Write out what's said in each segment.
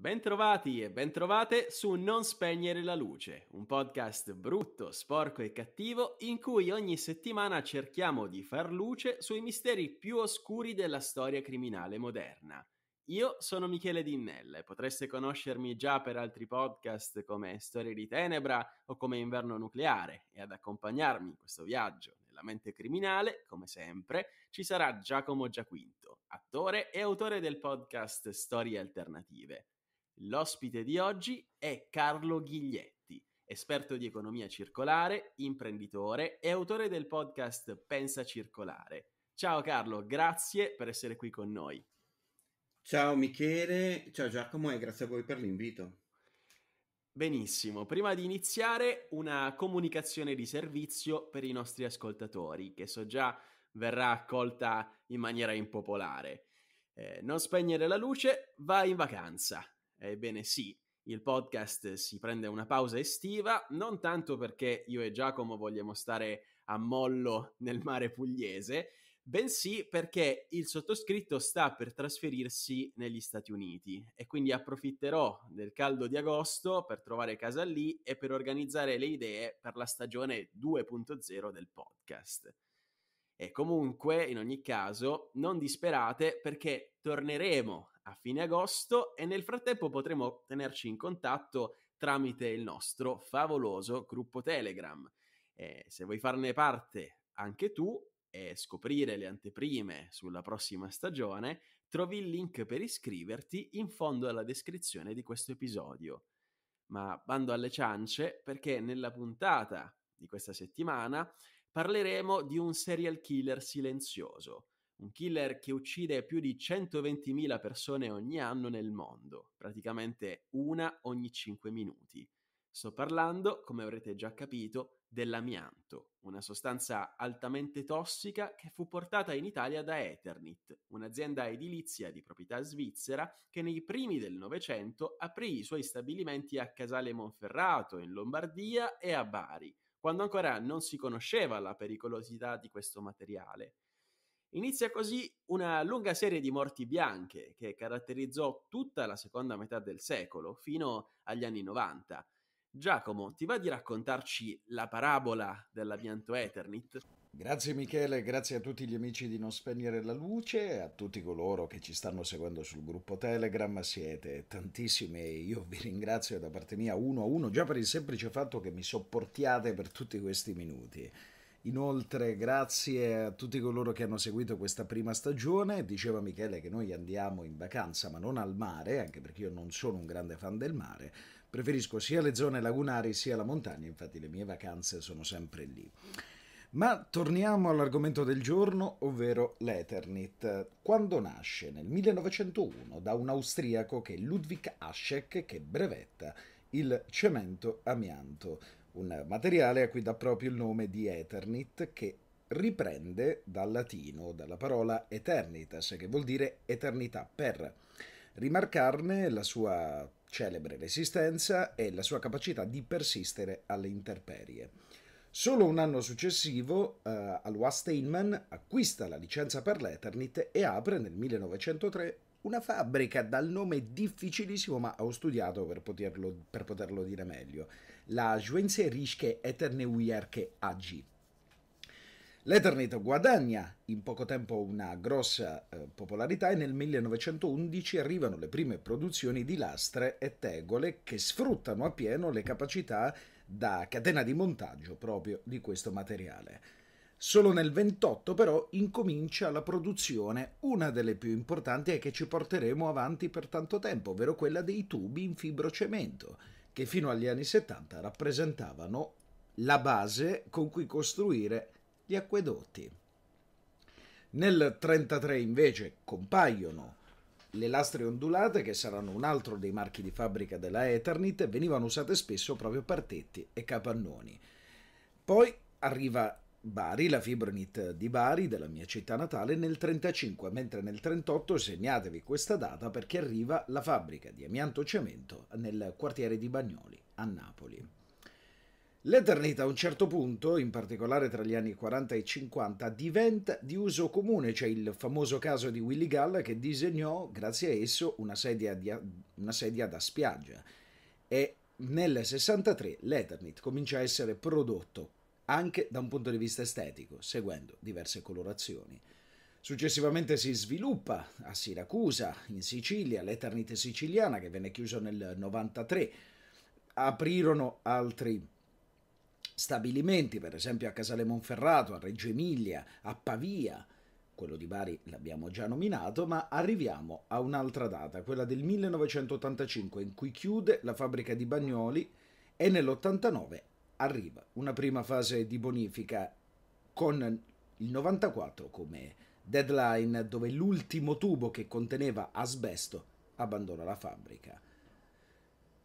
Bentrovati e bentrovate su Non spegnere la luce, un podcast brutto, sporco e cattivo in cui ogni settimana cerchiamo di far luce sui misteri più oscuri della storia criminale moderna. Io sono Michele Dinnella e potreste conoscermi già per altri podcast come Storie di Tenebra o come Inverno Nucleare e ad accompagnarmi in questo viaggio nella mente criminale, come sempre, ci sarà Giacomo Giaquinto, attore e autore del podcast Storie Alternative L'ospite di oggi è Carlo Ghiglietti, esperto di economia circolare, imprenditore e autore del podcast Pensa Circolare. Ciao Carlo, grazie per essere qui con noi. Ciao Michele, ciao Giacomo e grazie a voi per l'invito. Benissimo, prima di iniziare una comunicazione di servizio per i nostri ascoltatori, che so già verrà accolta in maniera impopolare. Eh, non spegnere la luce, vai in vacanza. Ebbene sì, il podcast si prende una pausa estiva, non tanto perché io e Giacomo vogliamo stare a mollo nel mare pugliese, bensì perché il sottoscritto sta per trasferirsi negli Stati Uniti e quindi approfitterò del caldo di agosto per trovare casa lì e per organizzare le idee per la stagione 2.0 del podcast. E comunque, in ogni caso, non disperate perché torneremo a fine agosto e nel frattempo potremo tenerci in contatto tramite il nostro favoloso gruppo Telegram. E se vuoi farne parte anche tu e scoprire le anteprime sulla prossima stagione, trovi il link per iscriverti in fondo alla descrizione di questo episodio. Ma bando alle ciance perché nella puntata di questa settimana parleremo di un serial killer silenzioso, un killer che uccide più di 120.000 persone ogni anno nel mondo, praticamente una ogni 5 minuti. Sto parlando, come avrete già capito, dell'amianto, una sostanza altamente tossica che fu portata in Italia da Eternit, un'azienda edilizia di proprietà svizzera che nei primi del Novecento aprì i suoi stabilimenti a Casale Monferrato in Lombardia e a Bari, quando ancora non si conosceva la pericolosità di questo materiale. Inizia così una lunga serie di morti bianche che caratterizzò tutta la seconda metà del secolo, fino agli anni 90. Giacomo, ti va di raccontarci la parabola dell'amianto Eternit? Grazie Michele, grazie a tutti gli amici di Non Spegnere la Luce, a tutti coloro che ci stanno seguendo sul gruppo Telegram, siete tantissimi io vi ringrazio da parte mia uno a uno già per il semplice fatto che mi sopportiate per tutti questi minuti. Inoltre grazie a tutti coloro che hanno seguito questa prima stagione, diceva Michele che noi andiamo in vacanza ma non al mare, anche perché io non sono un grande fan del mare, preferisco sia le zone lagunari sia la montagna, infatti le mie vacanze sono sempre lì. Ma torniamo all'argomento del giorno, ovvero l'Eternit. Quando nasce? Nel 1901 da un austriaco che è Ludwig Aschek che brevetta il cemento amianto, un materiale a cui dà proprio il nome di Eternit che riprende dal latino, dalla parola eternitas, che vuol dire eternità, per rimarcarne la sua celebre resistenza e la sua capacità di persistere alle interperie. Solo un anno successivo eh, Alois Steinman acquista la licenza per l'Eternit e apre nel 1903 una fabbrica dal nome difficilissimo ma ho studiato per poterlo, per poterlo dire meglio, la Schweinzerische Eterneuerke AG. L'Eternit guadagna in poco tempo una grossa eh, popolarità e nel 1911 arrivano le prime produzioni di lastre e tegole che sfruttano appieno le capacità da catena di montaggio proprio di questo materiale. Solo nel 28 però incomincia la produzione, una delle più importanti e che ci porteremo avanti per tanto tempo, ovvero quella dei tubi in fibrocemento, che fino agli anni 70 rappresentavano la base con cui costruire gli acquedotti. Nel 33 invece compaiono le lastre ondulate, che saranno un altro dei marchi di fabbrica della Eternit, venivano usate spesso proprio per tetti e capannoni. Poi arriva Bari, la Fibronit di Bari, della mia città natale, nel 1935, mentre nel 1938 segnatevi questa data perché arriva la fabbrica di amianto cemento nel quartiere di Bagnoli, a Napoli. L'Eternit a un certo punto, in particolare tra gli anni 40 e 50, diventa di uso comune, c'è il famoso caso di Willy Gall che disegnò, grazie a esso, una sedia, di, una sedia da spiaggia e nel 63 l'Eternit comincia a essere prodotto anche da un punto di vista estetico, seguendo diverse colorazioni. Successivamente si sviluppa a Siracusa, in Sicilia, l'Eternit siciliana che venne chiusa nel 93. Aprirono altri stabilimenti, per esempio a Casale Monferrato, a Reggio Emilia, a Pavia, quello di Bari l'abbiamo già nominato, ma arriviamo a un'altra data, quella del 1985 in cui chiude la fabbrica di Bagnoli e nell'89 arriva una prima fase di bonifica con il 94 come deadline dove l'ultimo tubo che conteneva asbesto abbandona la fabbrica.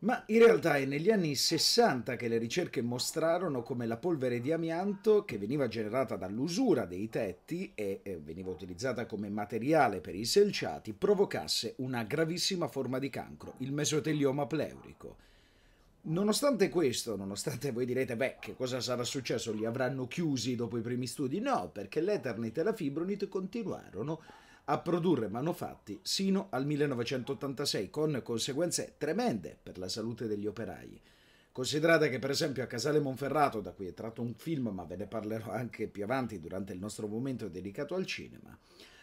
Ma in realtà è negli anni 60 che le ricerche mostrarono come la polvere di amianto, che veniva generata dall'usura dei tetti e eh, veniva utilizzata come materiale per i selciati, provocasse una gravissima forma di cancro, il mesotelioma pleurico. Nonostante questo, nonostante voi direte, beh, che cosa sarà successo? Li avranno chiusi dopo i primi studi? No, perché l'Eternit e la Fibronit continuarono a produrre manufatti sino al 1986, con conseguenze tremende per la salute degli operai. Considerate che per esempio a Casale Monferrato, da cui è tratto un film, ma ve ne parlerò anche più avanti durante il nostro momento dedicato al cinema,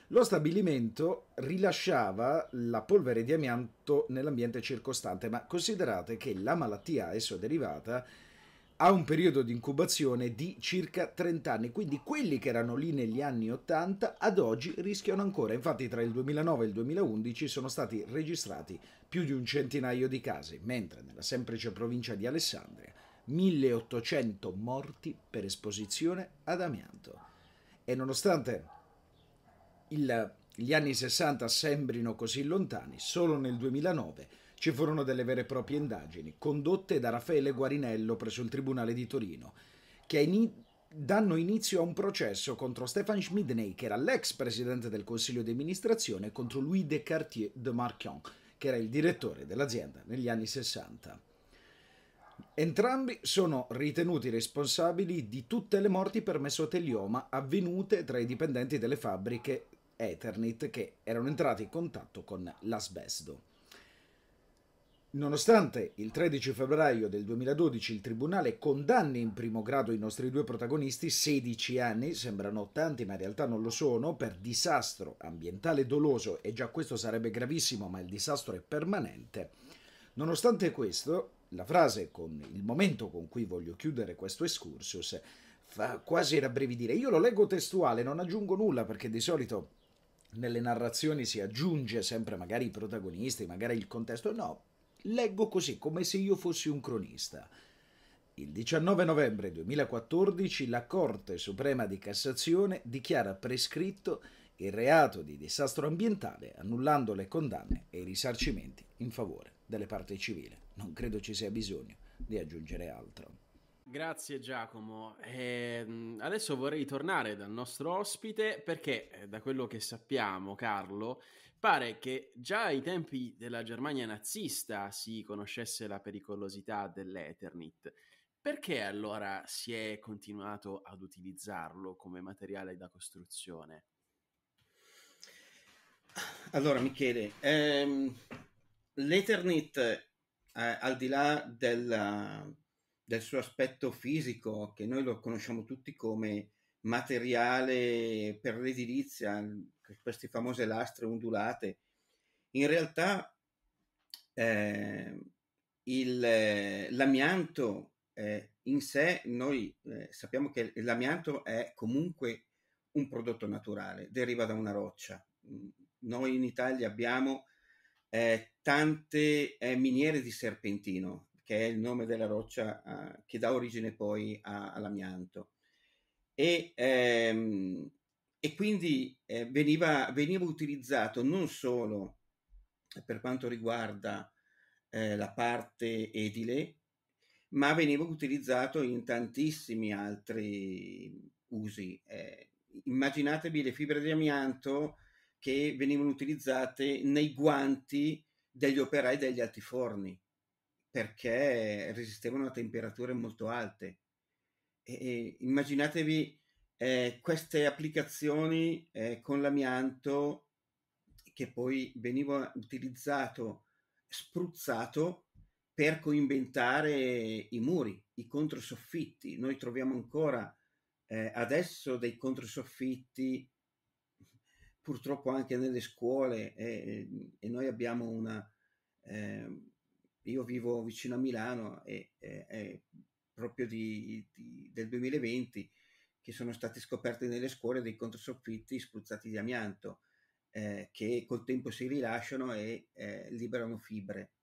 lo stabilimento rilasciava la polvere di amianto nell'ambiente circostante, ma considerate che la malattia a esso derivata ha un periodo di incubazione di circa 30 anni, quindi quelli che erano lì negli anni 80 ad oggi rischiano ancora. Infatti tra il 2009 e il 2011 sono stati registrati più di un centinaio di casi, mentre nella semplice provincia di Alessandria 1800 morti per esposizione ad amianto. E nonostante il, gli anni 60 sembrino così lontani, solo nel 2009 ci furono delle vere e proprie indagini, condotte da Raffaele Guarinello presso il Tribunale di Torino, che in- danno inizio a un processo contro Stefan Schmidney, che era l'ex presidente del Consiglio di amministrazione, e contro Louis Descartier de Marquion, che era il direttore dell'azienda negli anni 60. Entrambi sono ritenuti responsabili di tutte le morti per mesotelioma avvenute tra i dipendenti delle fabbriche Eternit che erano entrati in contatto con l'asbesto. Nonostante il 13 febbraio del 2012 il tribunale condanni in primo grado i nostri due protagonisti, 16 anni, sembrano tanti ma in realtà non lo sono, per disastro ambientale doloso e già questo sarebbe gravissimo ma il disastro è permanente, nonostante questo la frase con il momento con cui voglio chiudere questo excursus fa quasi rabbrividire. Io lo leggo testuale, non aggiungo nulla perché di solito nelle narrazioni si aggiunge sempre magari i protagonisti, magari il contesto, no Leggo così, come se io fossi un cronista. Il 19 novembre 2014 la Corte Suprema di Cassazione dichiara prescritto il reato di disastro ambientale annullando le condanne e i risarcimenti in favore delle parti civili. Non credo ci sia bisogno di aggiungere altro. Grazie Giacomo. Eh, adesso vorrei tornare dal nostro ospite perché eh, da quello che sappiamo Carlo Pare che già ai tempi della Germania nazista si conoscesse la pericolosità dell'Eternit. Perché allora si è continuato ad utilizzarlo come materiale da costruzione? Allora, Michele, ehm, l'Eternit, eh, al di là della, del suo aspetto fisico, che noi lo conosciamo tutti come materiale per l'edilizia, queste famose lastre ondulate. In realtà ehm, eh, il, l'amianto eh, in sé, noi eh, sappiamo che l'amianto è comunque un prodotto naturale, deriva da una roccia. Noi in Italia abbiamo eh, tante eh, miniere di serpentino, che è il nome della roccia ah, che dà origine poi a, all'amianto. E ehm, e quindi eh, veniva, veniva, utilizzato non solo eh, per quanto riguarda eh, la parte edile, ma veniva utilizzato in tantissimi altri usi. Eh, immaginatevi le fibre di amianto che venivano utilizzate nei guanti degli operai degli altiforni perché resistevano a temperature molto alte. E, e immaginatevi eh, queste applicazioni eh, con l'amianto che poi veniva utilizzato, spruzzato per coinventare i muri, i controsoffitti. Noi troviamo ancora eh, adesso dei controsoffitti purtroppo anche nelle scuole e, eh, eh, e noi abbiamo una... Eh, io vivo vicino a Milano e, e eh, proprio di, di, del 2020 che sono stati scoperti nelle scuole dei controsoffitti spruzzati di amianto, eh, che col tempo si rilasciano e eh, liberano fibre.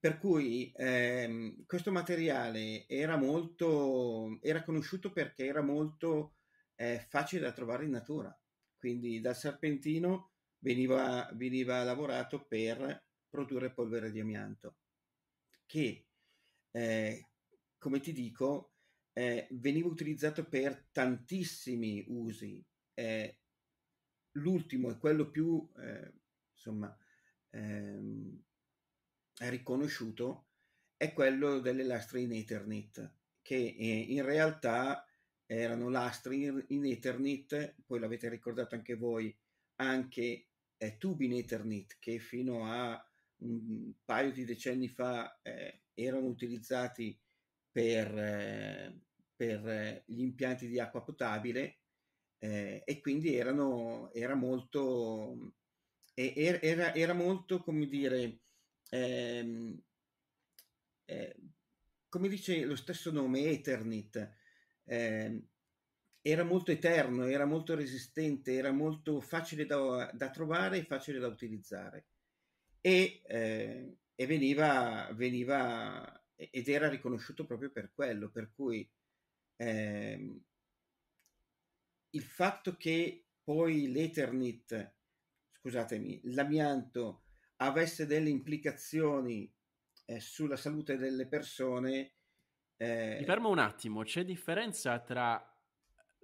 Per cui ehm, questo materiale era molto, era conosciuto perché era molto eh, facile da trovare in natura, quindi dal serpentino veniva, veniva lavorato per produrre polvere di amianto, che eh, come ti dico eh, veniva utilizzato per tantissimi usi. Eh, l'ultimo è quello più eh, insomma, ehm, riconosciuto, è quello delle lastre in Ethernet, che eh, in realtà erano lastre in, in Ethernet, poi l'avete ricordato anche voi, anche eh, tubi in Ethernet che fino a un paio di decenni fa eh, erano utilizzati per, eh, per gli impianti di acqua potabile eh, e quindi erano, era molto, mm, era, era molto come dire, ehm, eh, come dice lo stesso nome, Eternit, eh, era molto eterno, era molto resistente, era molto facile da, da trovare e facile da utilizzare e, eh, e veniva, veniva ed era riconosciuto proprio per quello, per cui ehm, il fatto che poi l'Eternit, scusatemi, l'amianto avesse delle implicazioni eh, sulla salute delle persone. Eh... Mi fermo un attimo, c'è differenza tra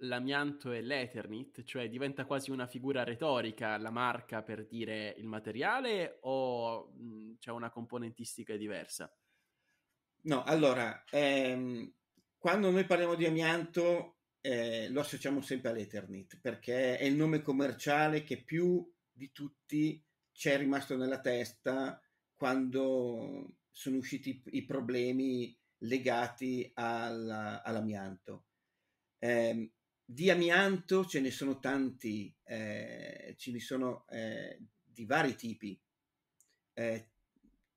l'amianto e l'Eternit, cioè diventa quasi una figura retorica la marca per dire il materiale o mh, c'è una componentistica diversa? No, allora, ehm, quando noi parliamo di amianto eh, lo associamo sempre all'Eternit perché è il nome commerciale che più di tutti ci è rimasto nella testa quando sono usciti i problemi legati alla, all'amianto. Eh, di amianto ce ne sono tanti, eh, ce ne sono eh, di vari tipi. Eh,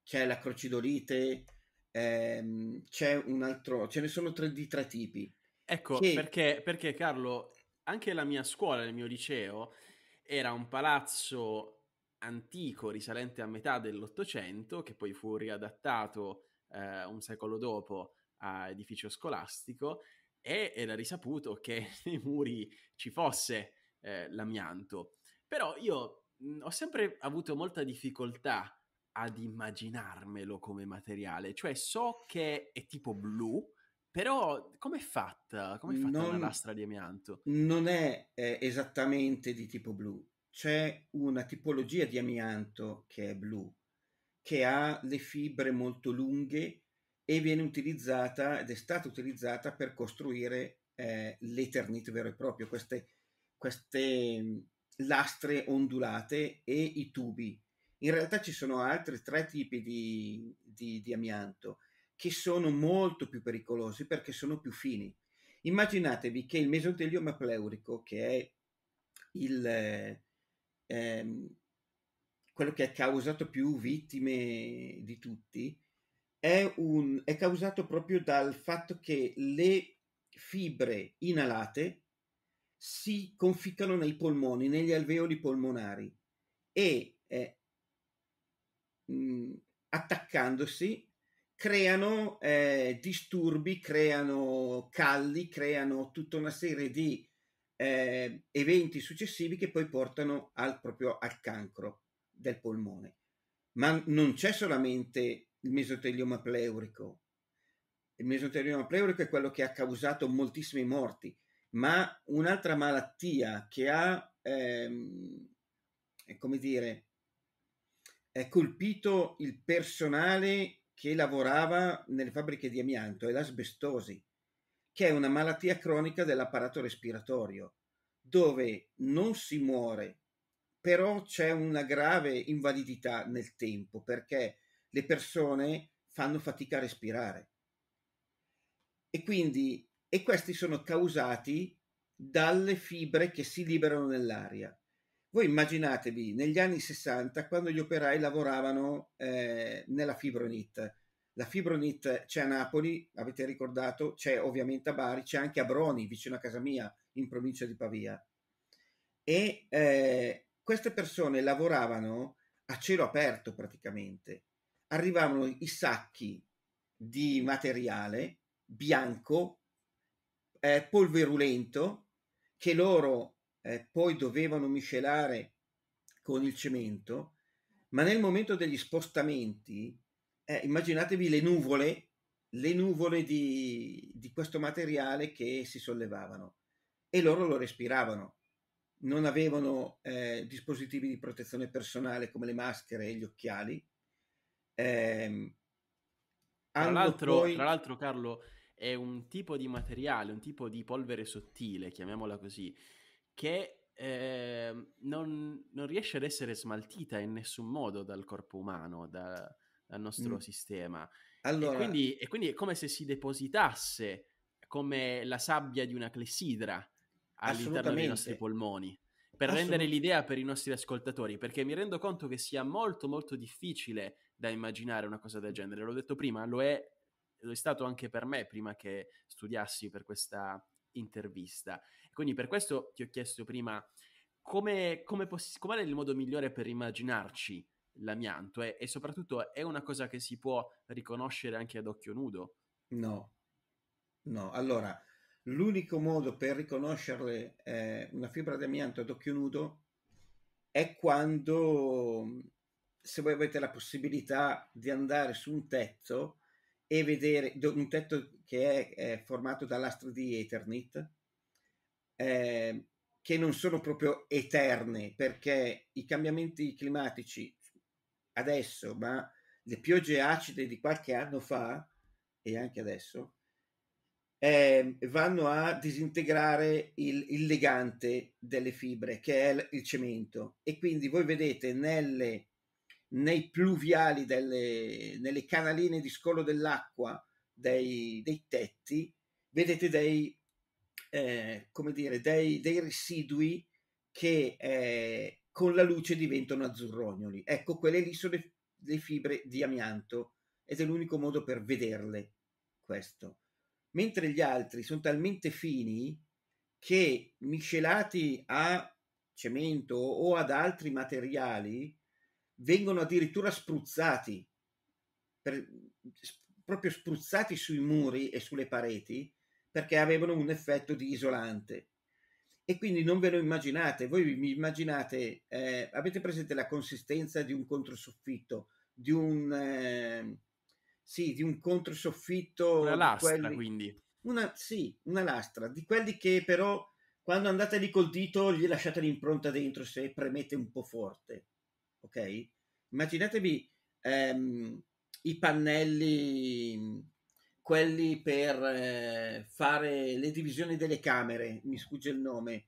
c'è la crocidolite, ehm, c'è un altro, ce ne sono tre di tre tipi. Ecco, che... perché, perché Carlo, anche la mia scuola, il mio liceo, era un palazzo antico risalente a metà dell'Ottocento, che poi fu riadattato eh, un secolo dopo a edificio scolastico, e era risaputo che nei muri ci fosse eh, l'amianto. Però io mh, mm, ho sempre avuto molta difficoltà ad immaginarmelo come materiale. Cioè, so che è tipo blu, però com'è fatta? Com'è fatta non, una lastra di amianto? Non è eh, esattamente di tipo blu. C'è una tipologia di amianto che è blu, che ha le fibre molto lunghe e viene utilizzata ed è stata utilizzata per costruire eh, l'Eternit vero e proprio, queste, queste mm, lastre ondulate e i tubi in realtà ci sono altri tre tipi di, di, di amianto che sono molto più pericolosi perché sono più fini. Immaginatevi che il mesotelioma pleurico, che è il, ehm, quello che ha causato più vittime di tutti, è, un, è causato proprio dal fatto che le fibre inalate si conficcano nei polmoni, negli alveoli polmonari e eh, mh, mhmm, attaccandosi creano eh, disturbi, creano calli, creano tutta una serie di eh, eventi successivi che poi portano al, proprio al cancro del polmone. Ma non c'è solamente il mesotelioma pleurico. Il mesotelioma pleurico è quello che ha causato moltissime morti, ma un'altra malattia che ha, ehm, come dire, è colpito il personale che lavorava nelle fabbriche di amianto e l'asbestosi, che è una malattia cronica dell'apparato respiratorio, dove non si muore, però c'è una grave invalidità nel tempo perché le persone fanno fatica a respirare. E quindi e questi sono causati dalle fibre che si liberano nell'aria. Voi immaginatevi negli anni 60 quando gli operai lavoravano eh, nella Fibronit. La Fibronit c'è a Napoli, avete ricordato, c'è ovviamente a Bari, c'è anche a Broni, vicino a casa mia, in provincia di Pavia. E eh, queste persone lavoravano a cielo aperto praticamente. Arrivavano i sacchi di materiale bianco, eh, polverulento, che loro eh, poi dovevano miscelare con il cemento, ma nel momento degli spostamenti, eh, immaginatevi le nuvole, le nuvole di, di questo materiale che si sollevavano e loro lo respiravano. Non avevano eh, dispositivi di protezione personale come le maschere e gli occhiali. Eh, tra, l'altro, poi... tra l'altro, Carlo, è un tipo di materiale, un tipo di polvere sottile, chiamiamola così, che eh, non, non, riesce ad essere smaltita in nessun modo dal corpo umano, da, dal nostro mm. sistema. Allora... E quindi, e quindi è come se si depositasse come la sabbia di una clessidra all'interno dei nostri polmoni per rendere l'idea per i nostri ascoltatori, perché mi rendo conto che sia molto molto difficile da immaginare una cosa del genere. L'ho detto prima, lo è, lo è stato anche per me prima che studiassi per questa intervista. Quindi per questo ti ho chiesto prima come, come poss- qual è il modo migliore per immaginarci l'amianto e, e soprattutto è una cosa che si può riconoscere anche ad occhio nudo? No, no. Allora, l'unico modo per riconoscerle eh, una fibra d'amianto ad occhio nudo è quando, se voi avete la possibilità di andare su un tetto e vedere un tetto che è, è formato da lastre di Eternit, eh, che non sono proprio eterne perché i cambiamenti climatici adesso, ma le piogge acide di qualche anno fa e anche adesso, eh, vanno a disintegrare il, il, legante delle fibre che è il cemento e quindi voi vedete nelle, nei pluviali, delle, nelle canaline di scolo dell'acqua dei, dei tetti, vedete dei eh, come dire, dei, dei residui che eh, con la luce diventano azzurrognoli. Ecco, quelle lì sono le, le fibre di amianto ed è l'unico modo per vederle questo. Mentre gli altri sono talmente fini che miscelati a cemento o ad altri materiali vengono addirittura spruzzati, per, proprio spruzzati sui muri e sulle pareti perché avevano un effetto di isolante. E quindi non ve lo immaginate, voi mi immaginate, eh, avete presente la consistenza di un controsoffitto, di un, eh, sì, di un controsoffitto... Una lastra, quelli, quindi. Una, sì, una lastra, di quelli che però quando andate lì col dito gli lasciate l'impronta dentro se premete un po' forte, ok? Immaginatevi ehm, i pannelli quelli per eh, fare le divisioni delle camere, mi sfugge il nome,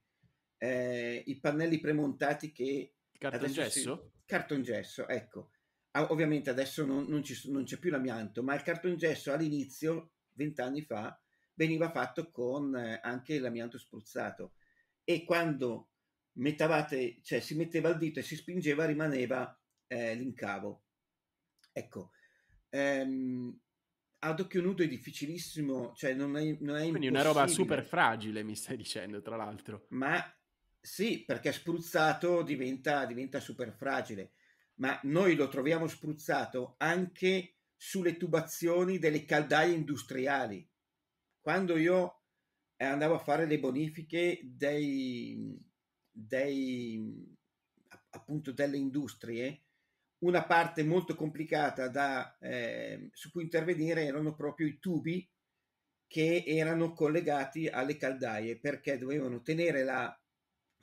eh, i pannelli premontati che... Cartongesso? Si... Cartongesso, ecco. Ah, ovviamente adesso non, non, ci, non, c'è più l'amianto, ma il cartongesso all'inizio, vent'anni fa, veniva fatto con eh, anche l'amianto spruzzato e quando mettavate, cioè si metteva il dito e si spingeva rimaneva eh, l'incavo. Ecco, ehm, ad occhio nudo è difficilissimo, cioè non è, non è Quindi una roba super fragile, mi stai dicendo, tra l'altro. Ma sì, perché spruzzato diventa, diventa super fragile, ma noi lo troviamo spruzzato anche sulle tubazioni delle caldaie industriali. Quando io eh, andavo a fare le bonifiche dei, dei appunto delle industrie, una parte molto complicata da, eh, su cui intervenire erano proprio i tubi che erano collegati alle caldaie perché dovevano tenere la,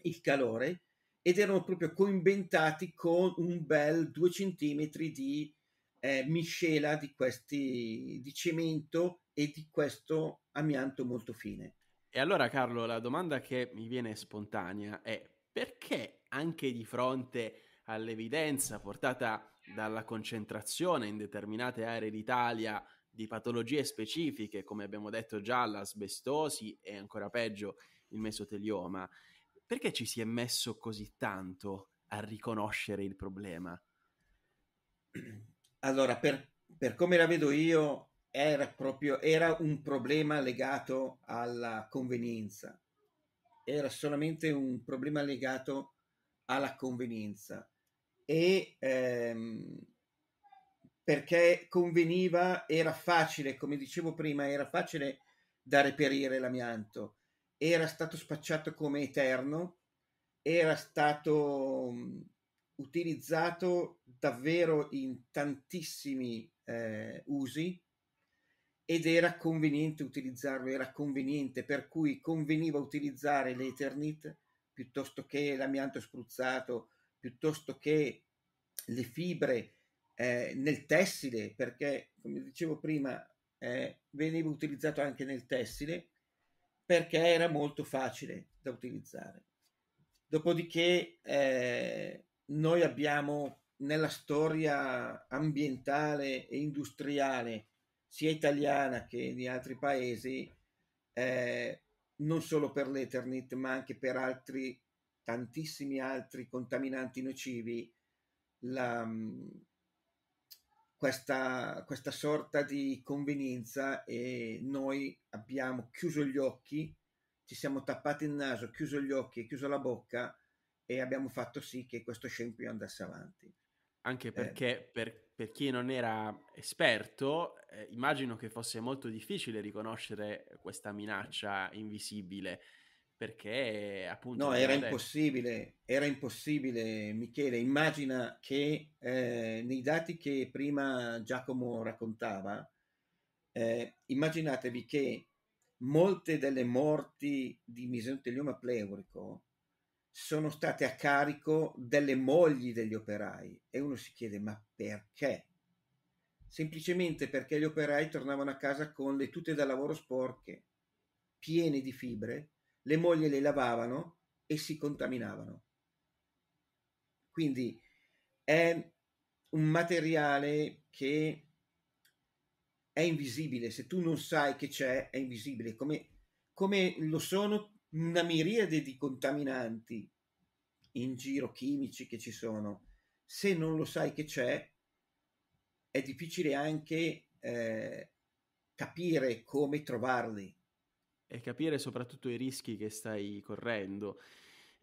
il calore ed erano proprio coinventati con un bel 2 cm di eh, miscela di, questi, di cemento e di questo amianto molto fine. E allora Carlo, la domanda che mi viene spontanea è perché anche di fronte all'evidenza portata dalla concentrazione in determinate aree d'Italia di patologie specifiche, come abbiamo detto già, l'asbestosi e ancora peggio il mesotelioma, perché ci si è messo così tanto a riconoscere il problema? Allora, per, per come la vedo io, era proprio era un problema legato alla convenienza, era solamente un problema legato a alla convenienza e ehm, perché conveniva, era facile, come dicevo prima, era facile da reperire l'amianto, era stato spacciato come eterno, era stato utilizzato davvero in tantissimi eh, usi ed era conveniente utilizzarlo, era conveniente, per cui conveniva utilizzare l'Eternit piuttosto che l'amianto spruzzato, piuttosto che le fibre eh, nel tessile, perché come dicevo prima eh, veniva utilizzato anche nel tessile perché era molto facile da utilizzare. Dopodiché eh, noi abbiamo nella storia ambientale e industriale, sia italiana che di altri paesi, eh, non solo per l'Ethernet, ma anche per altri, tantissimi altri contaminanti nocivi, la, mm, questa, questa sorta di convenienza e noi abbiamo chiuso gli occhi, ci siamo tappati il naso, chiuso gli occhi e chiuso la bocca e abbiamo fatto sì che questo scempio andasse avanti. Anche eh. perché eh. per per chi non era esperto, eh, immagino che fosse molto difficile riconoscere questa minaccia invisibile, perché appunto... No, era impossibile, era impossibile, Michele. Immagina che eh, nei dati che prima Giacomo raccontava, eh, immaginatevi che molte delle morti di misentelioma pleurico sono state a carico delle mogli degli operai e uno si chiede ma perché? Semplicemente perché gli operai tornavano a casa con le tute da lavoro sporche, piene di fibre, le mogli le lavavano e si contaminavano. Quindi è un materiale che è invisibile, se tu non sai che c'è è invisibile, come, come lo sono una miriade di contaminanti in giro chimici che ci sono, se non lo sai che c'è, è difficile anche eh, capire come trovarli. E capire soprattutto i rischi che stai correndo.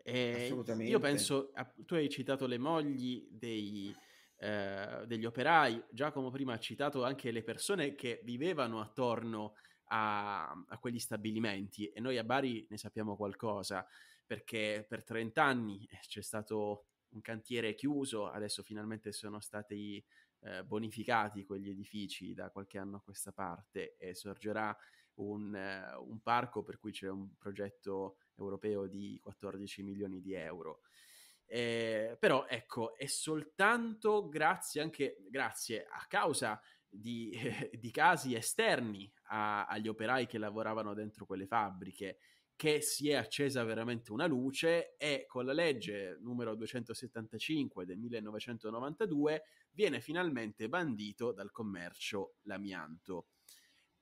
E Assolutamente. Io penso, tu hai citato le mogli dei, eh, degli operai, Giacomo prima ha citato anche le persone che vivevano attorno a, a quegli stabilimenti e noi a Bari ne sappiamo qualcosa perché per 30 anni eh, c'è stato un cantiere chiuso, adesso finalmente sono stati eh, bonificati quegli edifici da qualche anno a questa parte e sorgerà un, eh, un parco per cui c'è un progetto europeo di 14 milioni di euro. Eh, però ecco, è soltanto grazie anche grazie a causa di, di casi esterni a, agli operai che lavoravano dentro quelle fabbriche che si è accesa veramente una luce e con la legge numero 275 del 1992 viene finalmente bandito dal commercio l'amianto.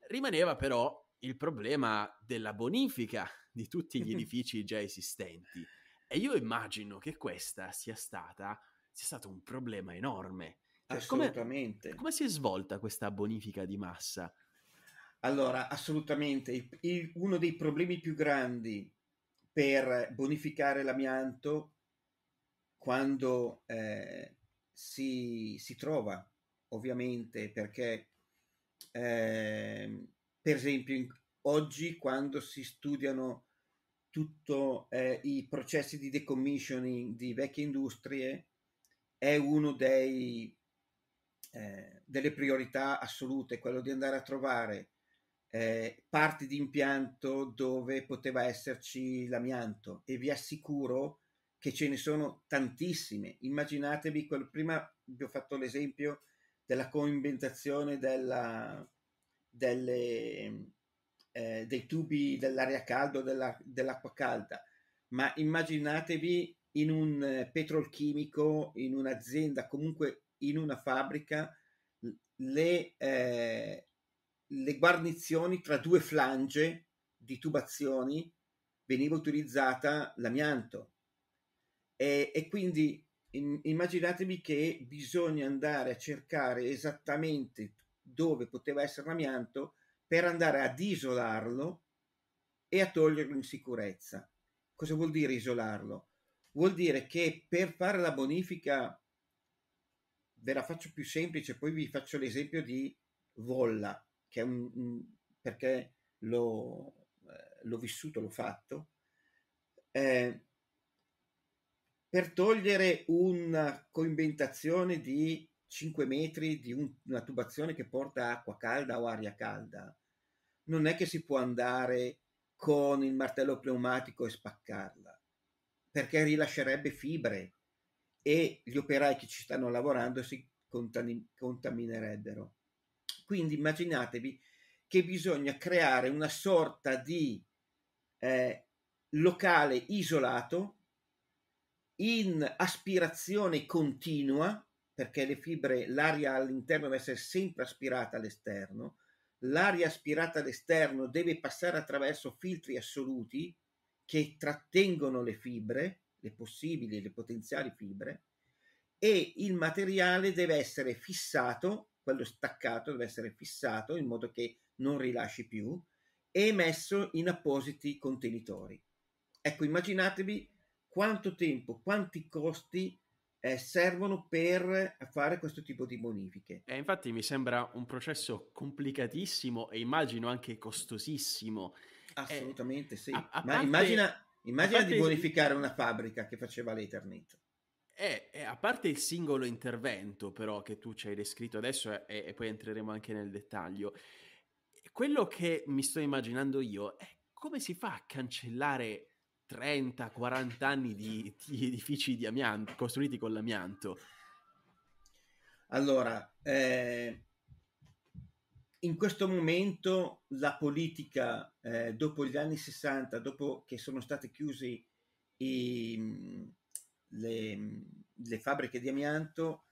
Rimaneva però il problema della bonifica di tutti gli edifici già esistenti e io immagino che questa sia stata sia stato un problema enorme Assolutamente. Come, come si è svolta questa bonifica di massa? Allora, assolutamente. Il, il, uno dei problemi più grandi per bonificare l'amianto quando eh, si, si, trova, ovviamente, perché eh, per esempio in, oggi quando si studiano tutti eh, i processi di decommissioning di vecchie industrie è uno dei eh, delle priorità assolute, quello di andare a trovare eh, parti di impianto dove poteva esserci l'amianto e vi assicuro che ce ne sono tantissime. Immaginatevi, quel, prima vi ho fatto l'esempio della coinventazione della, delle, eh, dei tubi dell'aria calda o della, dell'acqua calda, ma immaginatevi in un eh, petrolchimico, in un'azienda comunque in una fabbrica le, eh, le guarnizioni tra due flange di tubazioni veniva utilizzata l'amianto e, e quindi in, immaginatevi che bisogna andare a cercare esattamente dove poteva essere l'amianto per andare ad isolarlo e a toglierlo in sicurezza. Cosa vuol dire isolarlo? Vuol dire che per fare la bonifica ve la faccio più semplice, poi vi faccio l'esempio di Volla, che è un, perché l'ho, eh, l'ho vissuto, l'ho fatto. Eh, per togliere una coinventazione di 5 metri di un, una tubazione che porta acqua calda o aria calda, non è che si può andare con il martello pneumatico e spaccarla, perché rilascerebbe fibre e gli operai che ci stanno lavorando si contaminerebbero. Quindi immaginatevi che bisogna creare una sorta di eh, locale isolato in aspirazione continua, perché le fibre, l'aria all'interno deve essere sempre aspirata all'esterno, l'aria aspirata all'esterno deve passare attraverso filtri assoluti che trattengono le fibre le possibili, le potenziali fibre e il materiale deve essere fissato, quello staccato deve essere fissato in modo che non rilasci più e messo in appositi contenitori. Ecco, immaginatevi quanto tempo, quanti costi eh, servono per fare questo tipo di bonifiche. E eh, infatti mi sembra un processo complicatissimo e immagino anche costosissimo. Eh, Assolutamente eh, sì. A, a Ma parte... immagina Immagina di bonificare una fabbrica che faceva l'Ethernet. Eh, eh, a parte il singolo intervento, però, che tu ci hai descritto adesso, eh, e, eh, poi entreremo anche nel dettaglio, quello che mi sto immaginando io è come si fa a cancellare 30-40 anni di, di, edifici di amianto, costruiti con l'amianto. Allora, eh, in questo momento la politica, eh, dopo gli anni 60, dopo che sono state chiuse i, le, le, fabbriche di amianto,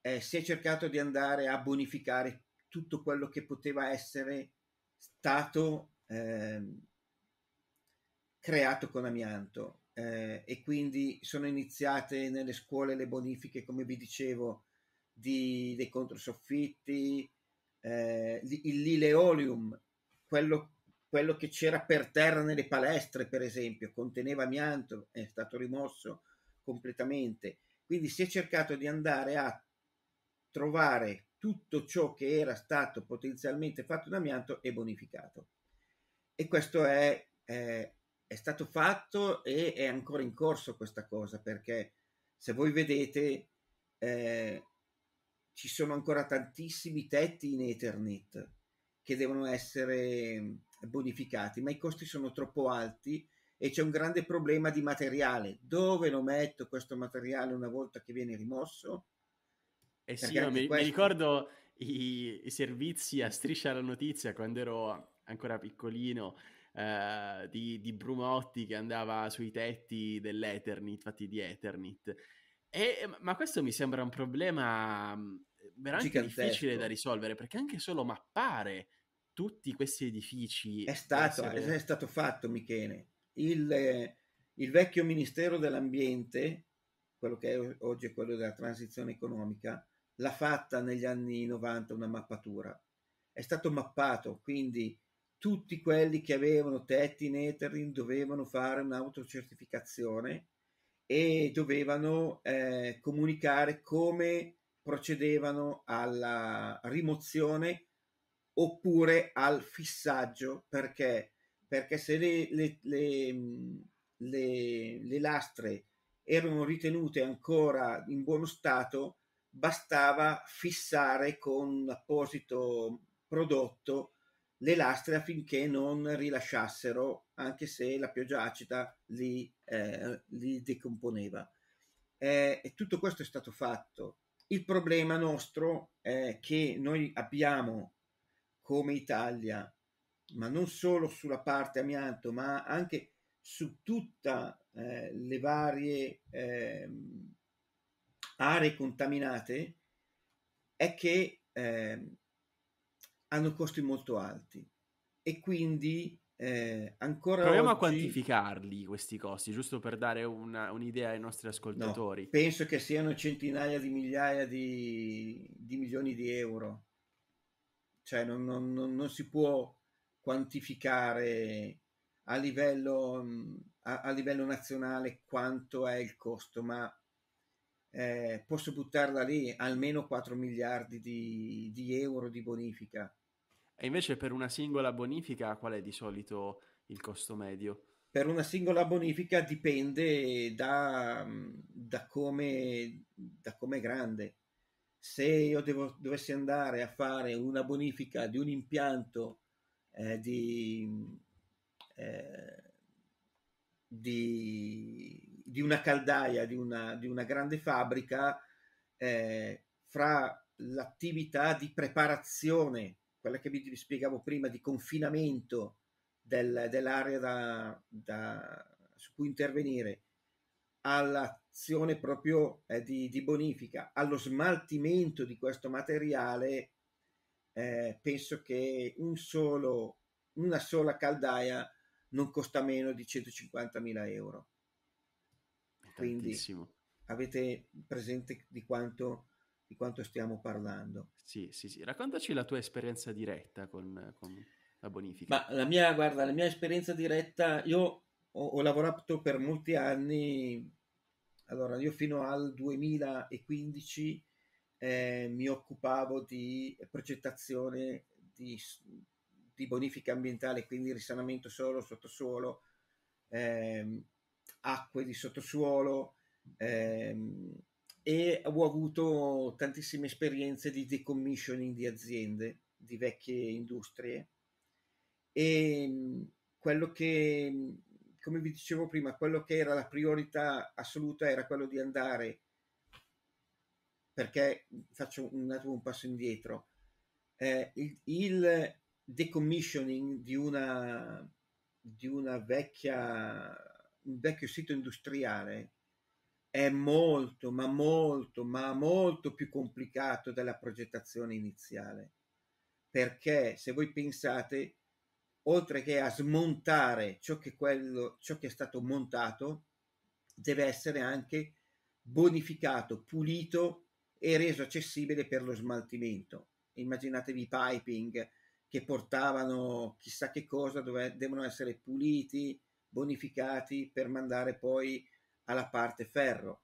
eh, si è cercato di andare a bonificare tutto quello che poteva essere stato eh, creato con amianto. Eh, e quindi sono iniziate nelle scuole le bonifiche, come vi dicevo, di, dei controsoffitti, eh, il lileolium, quello, quello, che c'era per terra nelle palestre, per esempio, conteneva amianto, è stato rimosso completamente. Quindi si è cercato di andare a trovare tutto ciò che era stato potenzialmente fatto in amianto e bonificato. E questo è, è, è stato fatto e è ancora in corso questa cosa perché se voi vedete eh, ci sono ancora tantissimi tetti in Ethernet che devono essere mm, bonificati, ma i costi sono troppo alti e c'è un grande problema di materiale. Dove lo metto questo materiale una volta che viene rimosso? Eh sì, mi, questo... mi, ricordo i, i, servizi a striscia la notizia quando ero ancora piccolino. Eh, di, di Brumotti che andava sui tetti dell'Eternit, fatti di Eternit, e, ma questo mi sembra un problema mm, veramente Gigantesco. difficile da risolvere, perché anche solo mappare tutti questi edifici... È stato, essere... è stato fatto, Michele. Il, eh, il vecchio Ministero dell'Ambiente, quello che è oggi è quello della transizione economica, l'ha fatta negli anni 90 una mappatura. È stato mappato, quindi tutti quelli che avevano tetti in Ethereum dovevano fare un'autocertificazione e dovevano eh, comunicare come procedevano alla rimozione oppure al fissaggio perché, perché se le, le, le, le, lastre erano ritenute ancora in buono stato bastava fissare con un apposito prodotto le lastre affinché non rilasciassero, anche se la pioggia acida li, eh, li decomponeva. Eh, e tutto questo è stato fatto. Il problema nostro è che noi abbiamo, come Italia, ma non solo sulla parte amianto, ma anche su tutte eh, le varie ehm, aree contaminate, è che ehm, hanno costi molto alti e quindi eh, ancora Proviamo oggi... a quantificarli questi costi, giusto per dare una, un'idea ai nostri ascoltatori. No, penso che siano centinaia di migliaia di, di milioni di euro, cioè non, non, non, si può quantificare a livello, mm, a, a livello nazionale quanto è il costo, ma eh, posso buttarla lì almeno 4 miliardi di, di euro di bonifica e invece per una singola bonifica qual è di solito il costo medio? Per una singola bonifica dipende da, da come, da come è grande. Se io devo, dovessi andare a fare una bonifica di un impianto eh, di, eh, di, di, una caldaia, di una, di una grande fabbrica, eh, fra l'attività di preparazione quella che vi spiegavo prima di confinamento del, dell'area da, da, su cui intervenire, all'azione proprio eh, di, di, bonifica, allo smaltimento di questo materiale, eh, penso che un solo, una sola caldaia non costa meno di 150.000 euro. Quindi avete presente di quanto di quanto stiamo parlando. Sì, sì, sì. Raccontaci la tua esperienza diretta con, con la bonifica. Ma la mia, guarda, la mia esperienza diretta, io ho, ho lavorato per molti anni, allora io fino al 2015 eh, mi occupavo di progettazione di, di, bonifica ambientale, quindi risanamento solo, sottosuolo, ehm, acque di sottosuolo, ehm, e ho avuto tantissime esperienze di decommissioning di aziende, di vecchie industrie e ehm, quello che, come vi dicevo prima, quello che era la priorità assoluta era quello di andare, perché faccio un attimo un passo indietro, eh, il, il decommissioning di una, di una vecchia, un vecchio sito industriale è molto, ma molto, ma molto più complicato della progettazione iniziale. Perché se voi pensate, oltre che a smontare ciò che, quello, ciò che è stato montato, deve essere anche bonificato, pulito e reso accessibile per lo smaltimento. Immaginatevi i piping che portavano chissà che cosa, dove devono essere puliti, bonificati per mandare poi alla parte ferro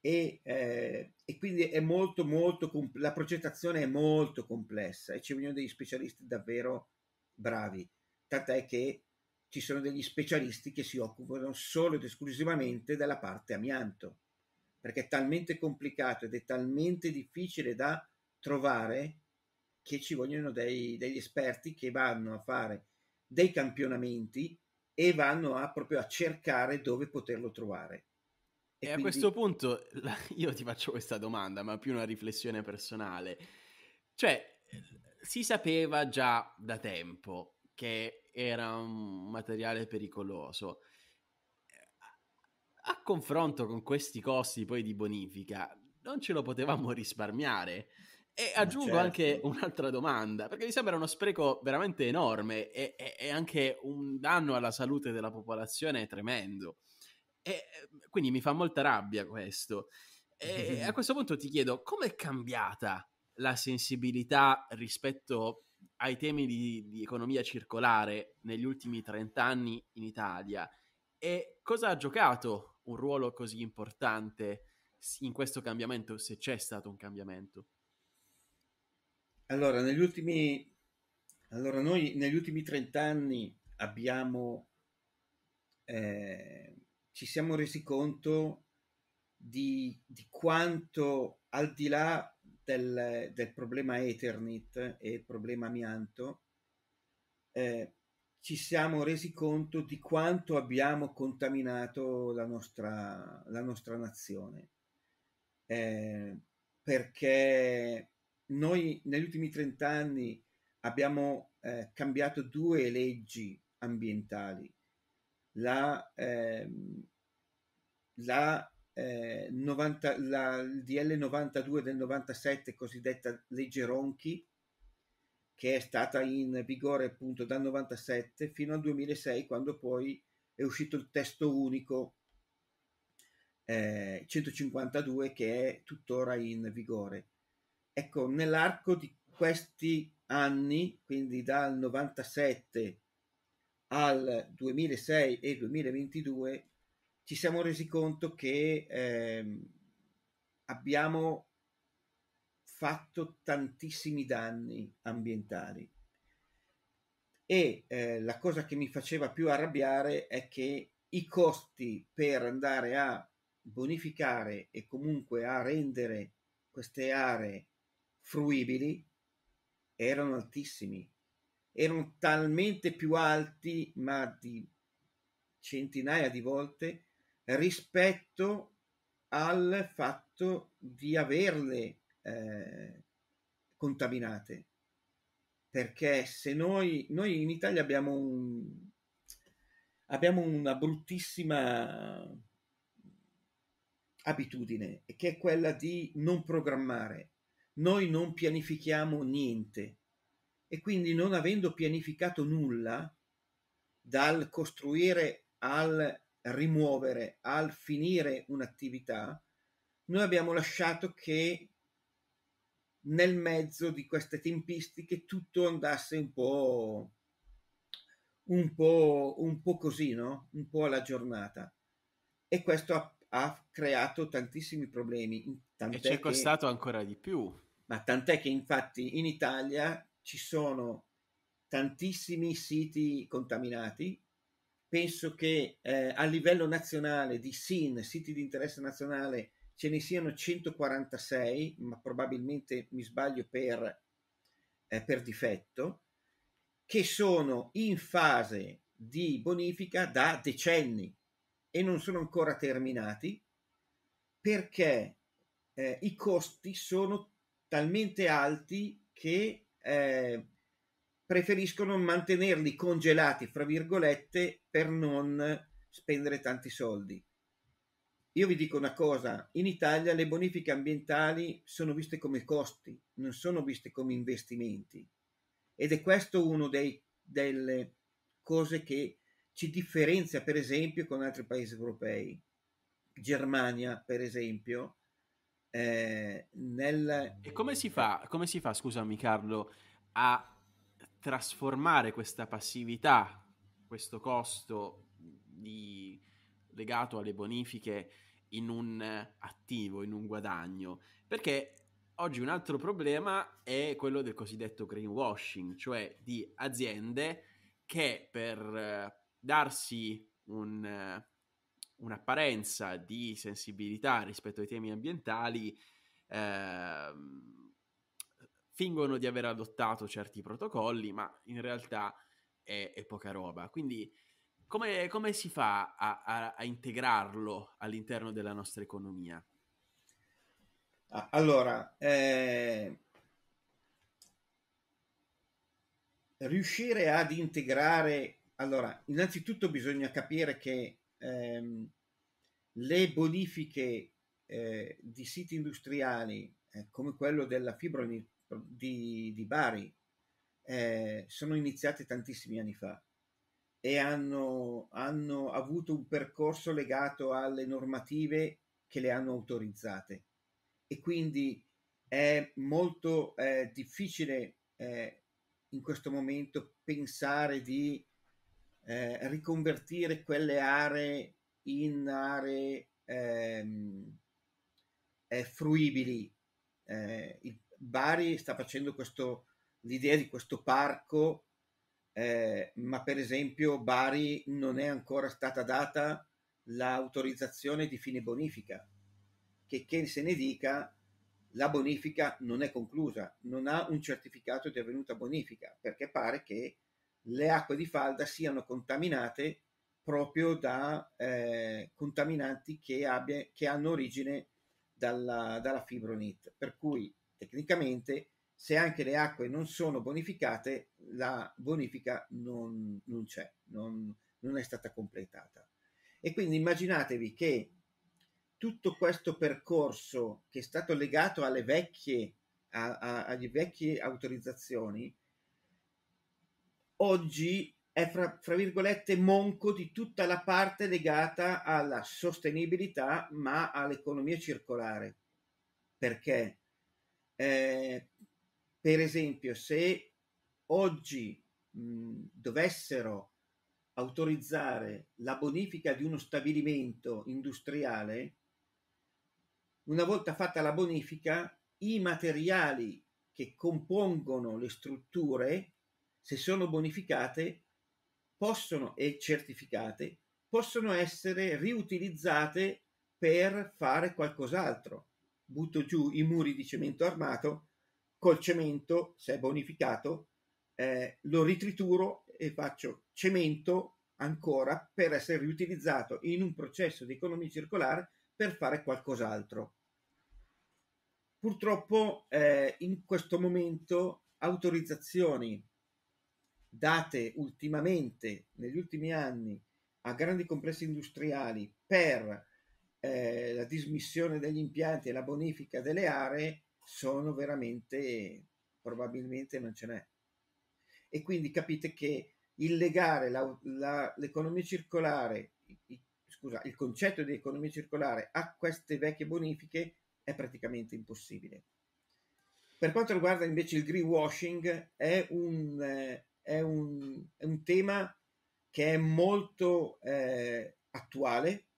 e, eh, e quindi è molto molto compl- la progettazione è molto complessa e ci vogliono degli specialisti davvero bravi tant'è che ci sono degli specialisti che si occupano solo ed esclusivamente della parte amianto perché è talmente complicato ed è talmente difficile da trovare che ci vogliono dei, degli esperti che vanno a fare dei campionamenti e vanno a, proprio a cercare dove poterlo trovare. E, e quindi... a questo punto io ti faccio questa domanda, ma più una riflessione personale. Cioè, si sapeva già da tempo che era un materiale pericoloso. A confronto con questi costi poi di bonifica, non ce lo potevamo risparmiare. E eh, aggiungo certo. anche un'altra domanda, perché mi sembra uno spreco veramente enorme e, e, e anche un danno alla salute della popolazione tremendo. E, eh, quindi mi fa molta rabbia questo. E a questo punto ti chiedo, com'è cambiata la sensibilità rispetto ai temi di, di economia circolare negli ultimi 30 anni in Italia? E cosa ha giocato un ruolo così importante in questo cambiamento, se c'è stato un cambiamento? Allora, negli ultimi, allora noi negli ultimi 30 anni abbiamo, eh, ci siamo resi conto di, di, quanto al di là del, del problema Ethernet e il problema amianto, eh, ci siamo resi conto di quanto abbiamo contaminato la nostra, la nostra nazione. Eh, perché noi negli ultimi 30 anni abbiamo eh, cambiato due leggi ambientali, la, ehm, la, eh, 90, la, il DL 92 del 97, cosiddetta legge Ronchi, che è stata in vigore appunto dal 97 fino al 2006, quando poi è uscito il testo unico eh, 152 che è tuttora in vigore Ecco, nell'arco di questi anni, quindi dal 97 al 2006 e 2022, ci siamo resi conto che eh, abbiamo fatto tantissimi danni ambientali e eh, la cosa che mi faceva più arrabbiare è che i costi per andare a bonificare e comunque a rendere queste aree fruibili erano altissimi, erano talmente più alti, ma di centinaia di volte, rispetto al fatto di averle eh, contaminate. Perché se noi, noi in Italia abbiamo, un, abbiamo una bruttissima abitudine, che è quella di non programmare noi non pianifichiamo niente e quindi non avendo pianificato nulla, dal costruire al rimuovere, al finire un'attività, noi abbiamo lasciato che nel mezzo di queste tempistiche tutto andasse un po', un po', un po così, no? un po' alla giornata. E questo ha ha creato tantissimi problemi. Tant'è e ci è costato che, ancora di più. Ma tant'è che infatti in Italia ci sono tantissimi siti contaminati. Penso che eh, a livello nazionale di SIN, siti di interesse nazionale, ce ne siano 146, ma probabilmente mi sbaglio per, eh, per difetto, che sono in fase di bonifica da decenni e non sono ancora terminati perché eh, i costi sono talmente alti che eh, preferiscono mantenerli congelati, fra virgolette, per non spendere tanti soldi. Io vi dico una cosa, in Italia le bonifiche ambientali sono viste come costi, non sono viste come investimenti. Ed è questo uno dei, delle cose che ci differenzia per esempio con altri paesi europei. Germania, per esempio, eh, nel... E come si, fa, come si fa, scusami Carlo, a trasformare questa passività, questo costo di, legato alle bonifiche in un attivo, in un guadagno? Perché oggi un altro problema è quello del cosiddetto greenwashing, cioè di aziende che per darsi un, un'apparenza di sensibilità rispetto ai temi ambientali, eh, fingono di aver adottato certi protocolli, ma in realtà è, è poca roba. Quindi come, come si fa a, a, a integrarlo all'interno della nostra economia? Allora, eh, riuscire ad integrare allora, innanzitutto bisogna capire che ehm, le bonifiche eh, di siti industriali eh, come quello della fibra di, di Bari eh, sono iniziate tantissimi anni fa e hanno, hanno avuto un percorso legato alle normative che le hanno autorizzate e quindi è molto difficile eh, in questo momento pensare di eh, riconvertire quelle aree in aree ehm, eh, fruibili. Eh, il Bari sta facendo questo, l'idea di questo parco, eh, ma per esempio Bari non è ancora stata data l'autorizzazione di fine bonifica, che, che se ne dica la bonifica non è conclusa, non ha un certificato di avvenuta bonifica, perché pare che le acque di falda siano contaminate proprio da eh, contaminanti che, abbia, che, hanno origine dalla, dalla fibronit. Per cui tecnicamente se anche le acque non sono bonificate, la bonifica non, non c'è, non, non, è stata completata. E quindi immaginatevi che tutto questo percorso che è stato legato alle vecchie, a, a, alle vecchie autorizzazioni oggi è fra, fra, virgolette monco di tutta la parte legata alla sostenibilità ma all'economia circolare. Perché? Eh, per esempio, se oggi mh, dovessero autorizzare la bonifica di uno stabilimento industriale, una volta fatta la bonifica, i materiali che compongono le strutture se sono bonificate, possono e certificate, possono essere riutilizzate per fare qualcos'altro. Butto giù i muri di cemento armato, col cemento, se è bonificato, eh, lo ritrituro e faccio cemento ancora per essere riutilizzato in un processo di economia circolare per fare qualcos'altro. Purtroppo eh, in questo momento autorizzazioni date ultimamente negli ultimi anni a grandi complessi industriali per eh, la dismissione degli impianti e la bonifica delle aree sono veramente probabilmente non ce n'è e quindi capite che il legare la, la, l'economia circolare i, scusa il concetto di economia circolare a queste vecchie bonifiche è praticamente impossibile per quanto riguarda invece il greenwashing è un eh, è un, è un tema che è molto eh, attuale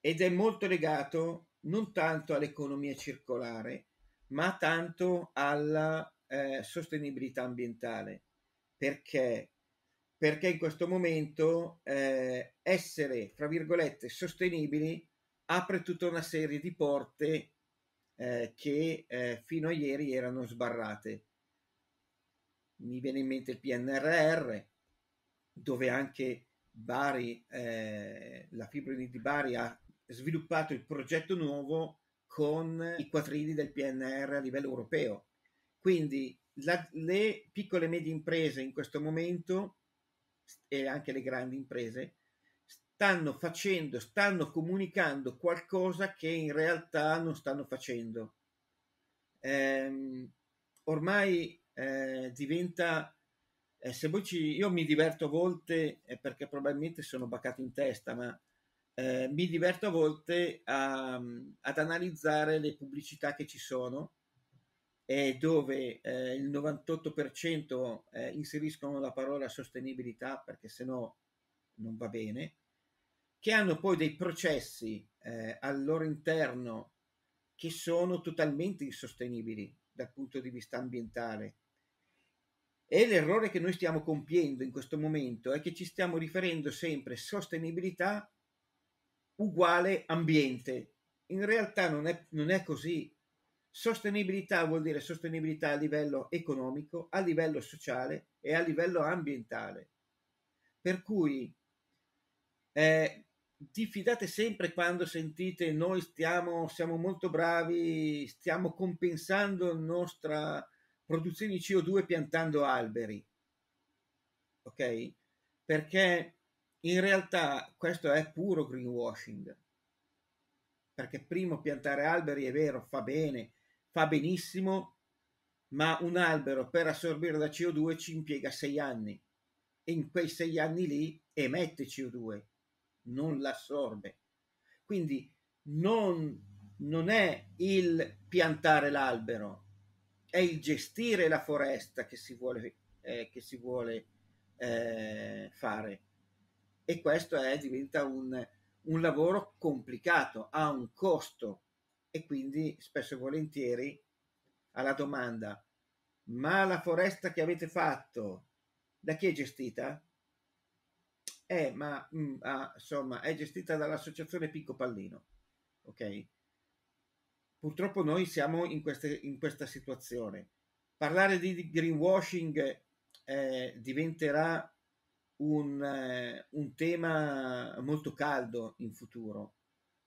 ed è molto legato non tanto all'economia circolare, ma tanto alla eh, sostenibilità ambientale. Perché? Perché in questo momento eh, essere, fra virgolette, sostenibili apre tutta una serie di porte eh, che eh, fino a ieri erano sbarrate mi viene in mente il PNRR, dove anche Bari, eh, la Fibra di Bari ha sviluppato il progetto nuovo con i quattrini del PNR a livello europeo. Quindi la, le piccole e medie imprese in questo momento e anche le grandi imprese stanno facendo, stanno comunicando qualcosa che in realtà non stanno facendo. Ehm, ormai eh, diventa eh, se voi ci io mi diverto a volte eh, perché probabilmente sono baccato in testa ma eh, mi diverto a volte a, mm, ad analizzare le pubblicità che ci sono dove eh, il 98% eh, inseriscono la parola sostenibilità perché se no non va bene che hanno poi dei processi al loro interno che sono totalmente insostenibili dal punto di vista ambientale. E l'errore che noi stiamo compiendo in questo momento è che ci stiamo riferendo sempre sostenibilità uguale ambiente. In realtà non è, non è così. Sostenibilità vuol dire sostenibilità a livello economico, a livello sociale e a livello ambientale. Per cui eh, diffidate sempre quando sentite noi stiamo, siamo molto bravi, stiamo compensando il nostro produzione di CO2 piantando alberi. Ok? Perché in realtà questo è puro greenwashing. Perché primo piantare alberi è vero, fa bene, fa benissimo, ma un albero per assorbire la CO2 ci impiega sei anni e in quei sei anni lì emette CO2, non l'assorbe. Quindi non, non è il piantare l'albero, è il gestire la foresta che si vuole, eh, che si vuole eh, fare. E questo è, diventa un, un lavoro complicato, ha un costo e quindi spesso e volentieri alla domanda ma la foresta che avete fatto da chi è gestita? Eh, ma mh, mm, ah, insomma è gestita dall'associazione Picco Pallino, ok? Purtroppo noi siamo in, queste, in questa situazione. Parlare di greenwashing eh, diventerà un, eh, un, tema molto caldo in futuro,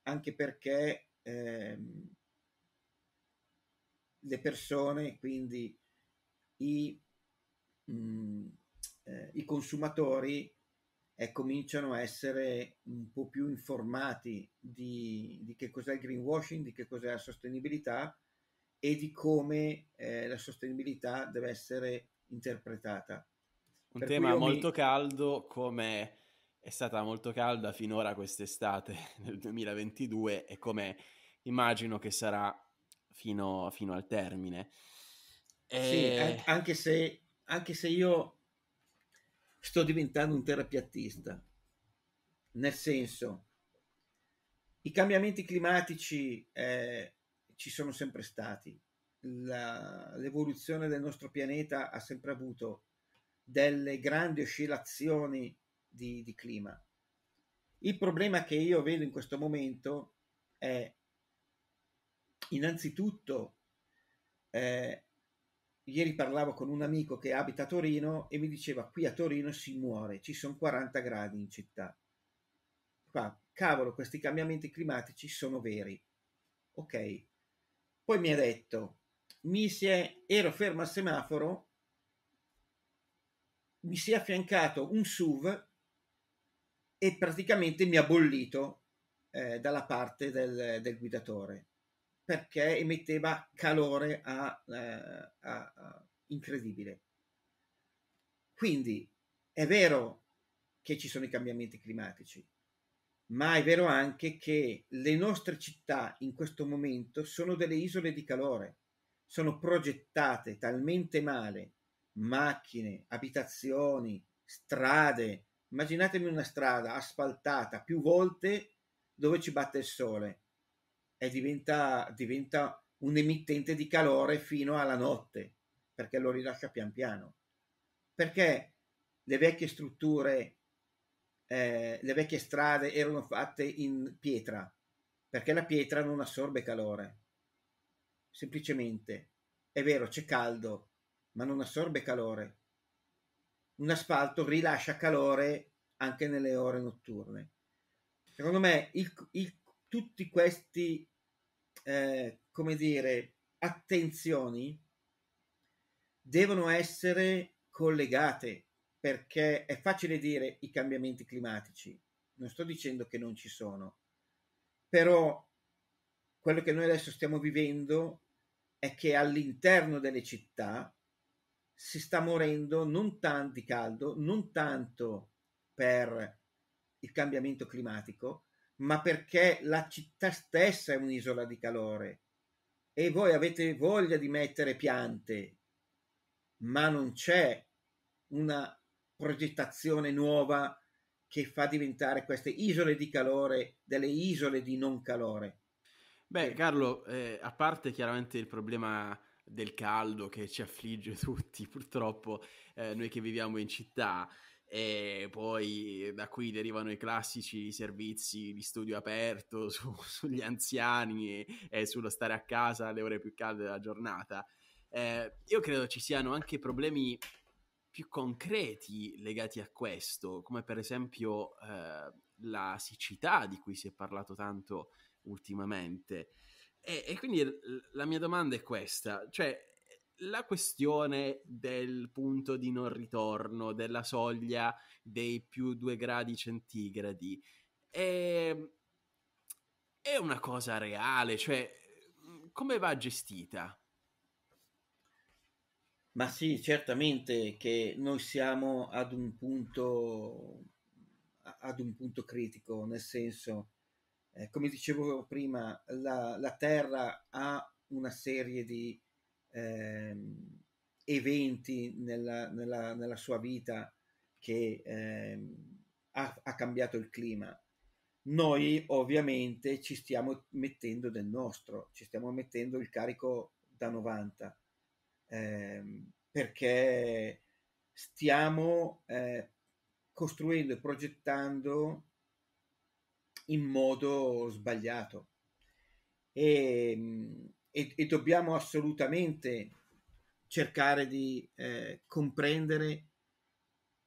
anche perché ehm, le persone, quindi i, mh, mm, eh, i consumatori, eh, cominciano a essere un po' più informati di, di, che cos'è il greenwashing, di che cos'è la sostenibilità e di come eh, la sostenibilità deve essere interpretata. Un per tema molto mi... caldo come è stata molto calda finora quest'estate nel 2022 e come immagino che sarà fino, fino al termine. E... Sì, eh, anche se, anche se io sto diventando un terapiattista, nel senso i cambiamenti climatici eh, ci sono sempre stati, La, l'evoluzione del nostro pianeta ha sempre avuto delle grandi oscillazioni di, di clima. Il problema che io vedo in questo momento è innanzitutto eh, ieri parlavo con un amico che abita a Torino e mi diceva qui a Torino si muore, ci sono 40 gradi in città. Qua, cavolo, questi cambiamenti climatici sono veri. Ok. Poi mi ha detto, mi si è, ero fermo al semaforo, mi si è affiancato un SUV e praticamente mi ha bollito eh, dalla parte del, del guidatore perché emetteva calore a, eh, a, a, incredibile. Quindi è vero che ci sono i cambiamenti climatici, ma è vero anche che le nostre città in questo momento sono delle isole di calore, sono progettate talmente male, macchine, abitazioni, strade, immaginatevi una strada asfaltata più volte dove ci batte il sole e diventa, diventa un emittente di calore fino alla notte, perché lo rilascia pian piano. Perché le vecchie strutture, eh, le vecchie strade erano fatte in pietra, perché la pietra non assorbe calore. Semplicemente, è vero, c'è caldo, ma non assorbe calore. Un asfalto rilascia calore anche nelle ore notturne. Secondo me il, il tutti questi, eh, come dire, attenzioni devono essere collegate perché è facile dire i cambiamenti climatici, non sto dicendo che non ci sono, però quello che noi adesso stiamo vivendo è che all'interno delle città si sta morendo non tanto di caldo, non tanto per il cambiamento climatico, ma perché la città stessa è un'isola di calore e voi avete voglia di mettere piante, ma non c'è una progettazione nuova che fa diventare queste isole di calore delle isole di non calore. Beh, Carlo, eh, a parte chiaramente il problema del caldo che ci affligge tutti, purtroppo eh, noi che viviamo in città, e poi da qui derivano i classici servizi di studio aperto su, sugli anziani e, e, sullo stare a casa alle ore più calde della giornata. Eh, io credo ci siano anche problemi più concreti legati a questo, come per esempio eh, la siccità di cui si è parlato tanto ultimamente. E, e quindi la mia domanda è questa, cioè la questione del punto di non ritorno, della soglia dei più 2 gradi centigradi, è, ehm, è una cosa reale, cioè mm, come va gestita? Ma sì, certamente che noi siamo ad un punto, ad un punto critico, nel senso, eh, come dicevo prima, la, la Terra ha una serie di ehm, eventi nella, nella, nella, sua vita che ehm, ha, ha cambiato il clima. Noi ovviamente ci stiamo mettendo del nostro, ci stiamo mettendo il carico da 90 ehm, perché stiamo eh, costruendo e progettando in modo sbagliato. E, mm, e, e dobbiamo assolutamente cercare di eh, comprendere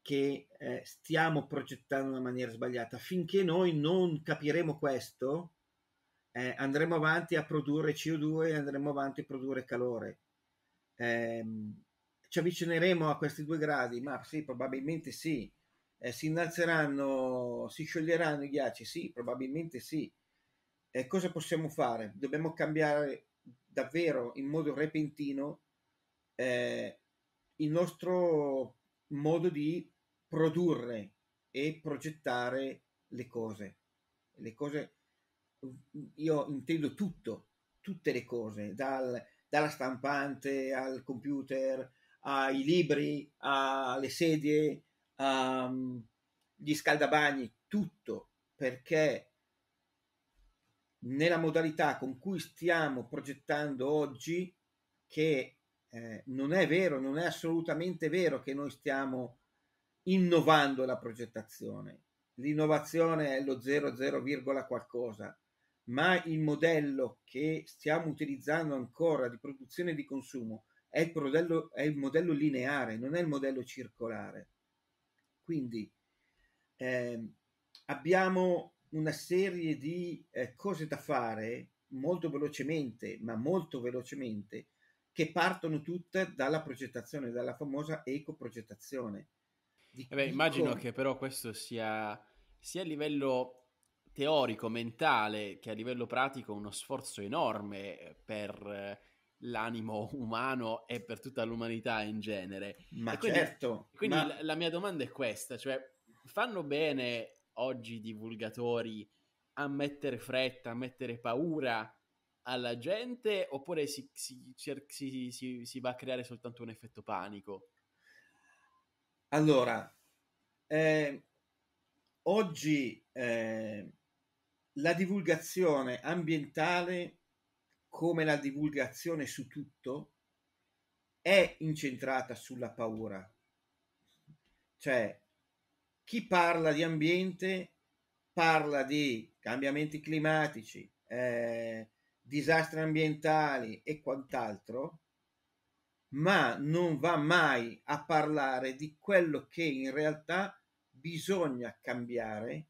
che eh, stiamo progettando in una maniera sbagliata. Finché noi non capiremo questo, eh, andremo avanti a produrre CO2 e andremo avanti a produrre calore. Ehm, ci avvicineremo a questi due gradi? Ma sì, probabilmente sì. Eh, si innalzeranno, si scioglieranno i ghiacci? Sì, probabilmente sì. Eh, cosa possiamo fare? Dobbiamo cambiare davvero in modo repentino eh, il nostro modo di produrre e progettare le cose. Le cose, io intendo tutto, tutte le cose, dal, dalla stampante al computer, ai libri, alle sedie, agli mm, scaldabagni, tutto, perché nella modalità con cui stiamo progettando oggi, che eh, non è vero, non è assolutamente vero che noi stiamo innovando la progettazione. L'innovazione è lo 00, qualcosa, ma il modello che stiamo utilizzando ancora di produzione e di consumo è il, modello, è il modello lineare, non è il modello circolare. Quindi eh, abbiamo una serie di eh, cose da fare molto velocemente, ma molto velocemente, che partono tutte dalla progettazione, dalla famosa ecoprogettazione. Eh beh, immagino come... che però questo sia sia a livello teorico, mentale, che a livello pratico uno sforzo enorme eh, per eh, l'animo umano e per tutta l'umanità in genere. Ma quindi, certo. Quindi ma... la mia domanda è questa, cioè fanno bene oggi divulgatori a mettere fretta, a mettere paura alla gente oppure si, si, si, si va a creare soltanto un effetto panico? Allora, eh, oggi eh, la divulgazione ambientale come la divulgazione su tutto è incentrata sulla paura. Cioè, chi parla di ambiente parla di cambiamenti climatici, eh, disastri ambientali e quant'altro, ma non va mai a parlare di quello che in realtà bisogna cambiare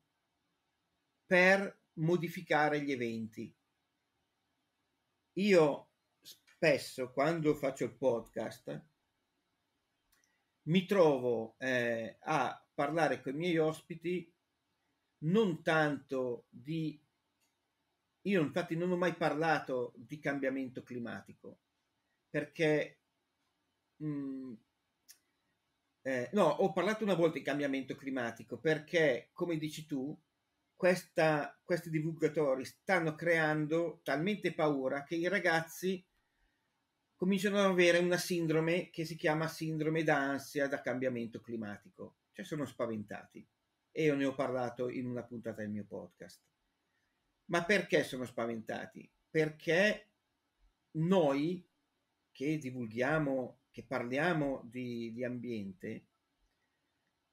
per modificare gli eventi. Io spesso quando faccio il podcast mi trovo eh, a parlare con i miei ospiti non tanto di... Io infatti non ho mai parlato di cambiamento climatico, perché... Mh, mm, eh, no, ho parlato una volta di cambiamento climatico perché, come dici tu, questa, questi divulgatori stanno creando talmente paura che i ragazzi cominciano ad avere una sindrome che si chiama sindrome d'ansia da cambiamento climatico cioè sono spaventati e io ne ho parlato in una puntata del mio podcast. Ma perché sono spaventati? Perché noi che divulghiamo, che parliamo di, di ambiente,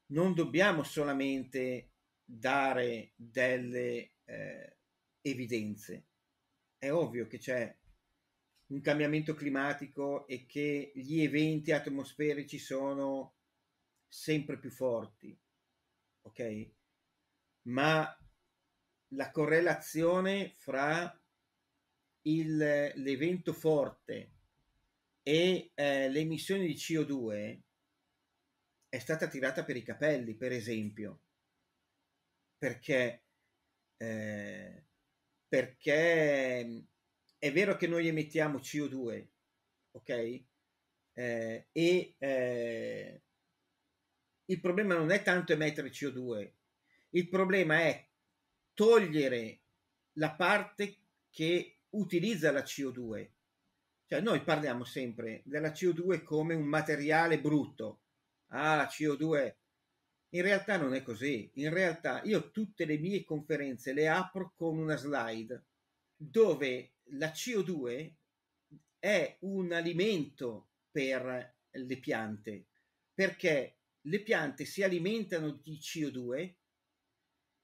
non dobbiamo solamente dare delle eh, evidenze. È ovvio che c'è un cambiamento climatico e che gli eventi atmosferici sono sempre più forti, ok? Ma la correlazione fra il, l'evento forte e eh, le emissioni di CO2 è stata tirata per i capelli, per esempio, perché, eh, perché è vero che noi emettiamo CO2, ok? Eh, e eh, il problema non è tanto emettere CO2, il problema è togliere la parte che utilizza la CO2. Cioè noi parliamo sempre della CO2 come un materiale brutto. Ah, la CO2. In realtà non è così. In realtà io tutte le mie conferenze le apro con una slide dove la CO2 è un alimento per le piante perché le piante si alimentano di CO2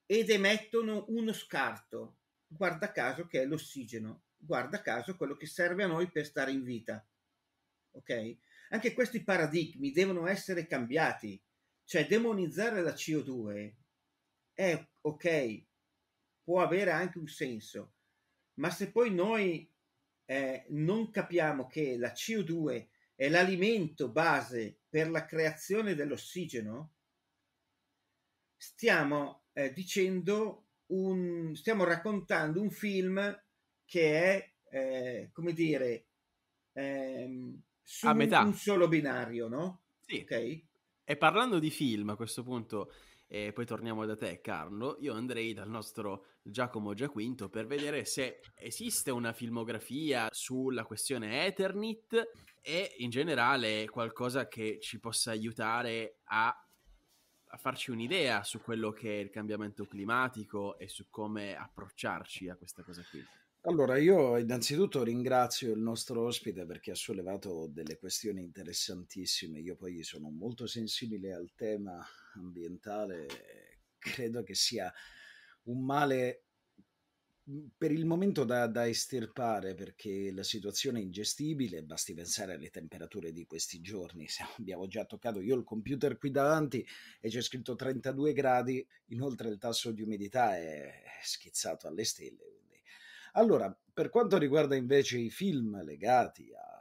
ed emettono uno scarto, guarda caso che è l'ossigeno, guarda caso quello che serve a noi per stare in vita. Ok? Anche questi paradigmi devono essere cambiati, cioè demonizzare la CO2 è ok, può avere anche un senso, ma se poi noi eh, non capiamo che la CO2 è l'alimento base per la creazione dell'ossigeno, stiamo eh, dicendo un, stiamo raccontando un film che è, eh, come dire, ehm, su A metà. un solo binario, no? Sì. Okay? E parlando di film a questo punto, e poi torniamo da te Carlo, io andrei dal nostro Giacomo Giaquinto per vedere se esiste una filmografia sulla questione Eternit e in generale qualcosa che ci possa aiutare a, a farci un'idea su quello che è il cambiamento climatico e su come approcciarci a questa cosa qui. Allora, io innanzitutto ringrazio il nostro ospite perché ha sollevato delle questioni interessantissime. Io poi sono molto sensibile al tema ambientale credo che sia un male mm, per il momento da, da, estirpare perché la situazione è ingestibile, basti pensare alle temperature di questi giorni, abbiamo già toccato io il computer qui davanti e c'è scritto 32 gradi, inoltre il tasso di umidità è schizzato alle stelle. Allora, per quanto riguarda invece i film legati a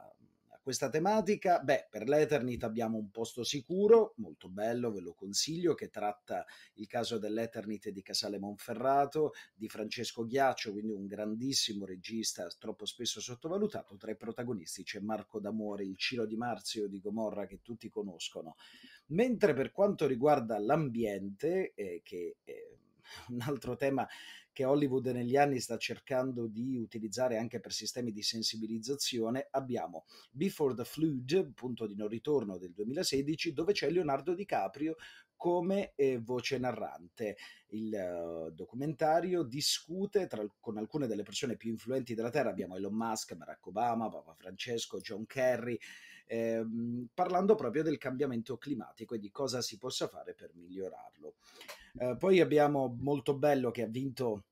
questa tematica? Beh, per l'Eternit abbiamo un posto sicuro, molto bello, ve lo consiglio, che tratta il caso dell'Eternit di Casale Monferrato, di Francesco Ghiaccio, quindi un grandissimo regista troppo spesso sottovalutato. Tra i protagonisti c'è Marco D'Amore, il Ciro di Marzio di Gomorra che tutti conoscono. Mentre per quanto riguarda l'ambiente, eh, che... è un altro tema che Hollywood negli anni sta cercando di utilizzare anche per sistemi di sensibilizzazione, abbiamo Before the Flood, punto di non ritorno del 2016, dove c'è Leonardo DiCaprio come eh, voce narrante. Il uh, documentario discute tra, con alcune delle persone più influenti della Terra, abbiamo Elon Musk, Barack Obama, Papa Francesco, John Kerry, ehm, parlando proprio del cambiamento climatico e di cosa si possa fare per migliorarlo. Eh, poi abbiamo Molto Bello che ha vinto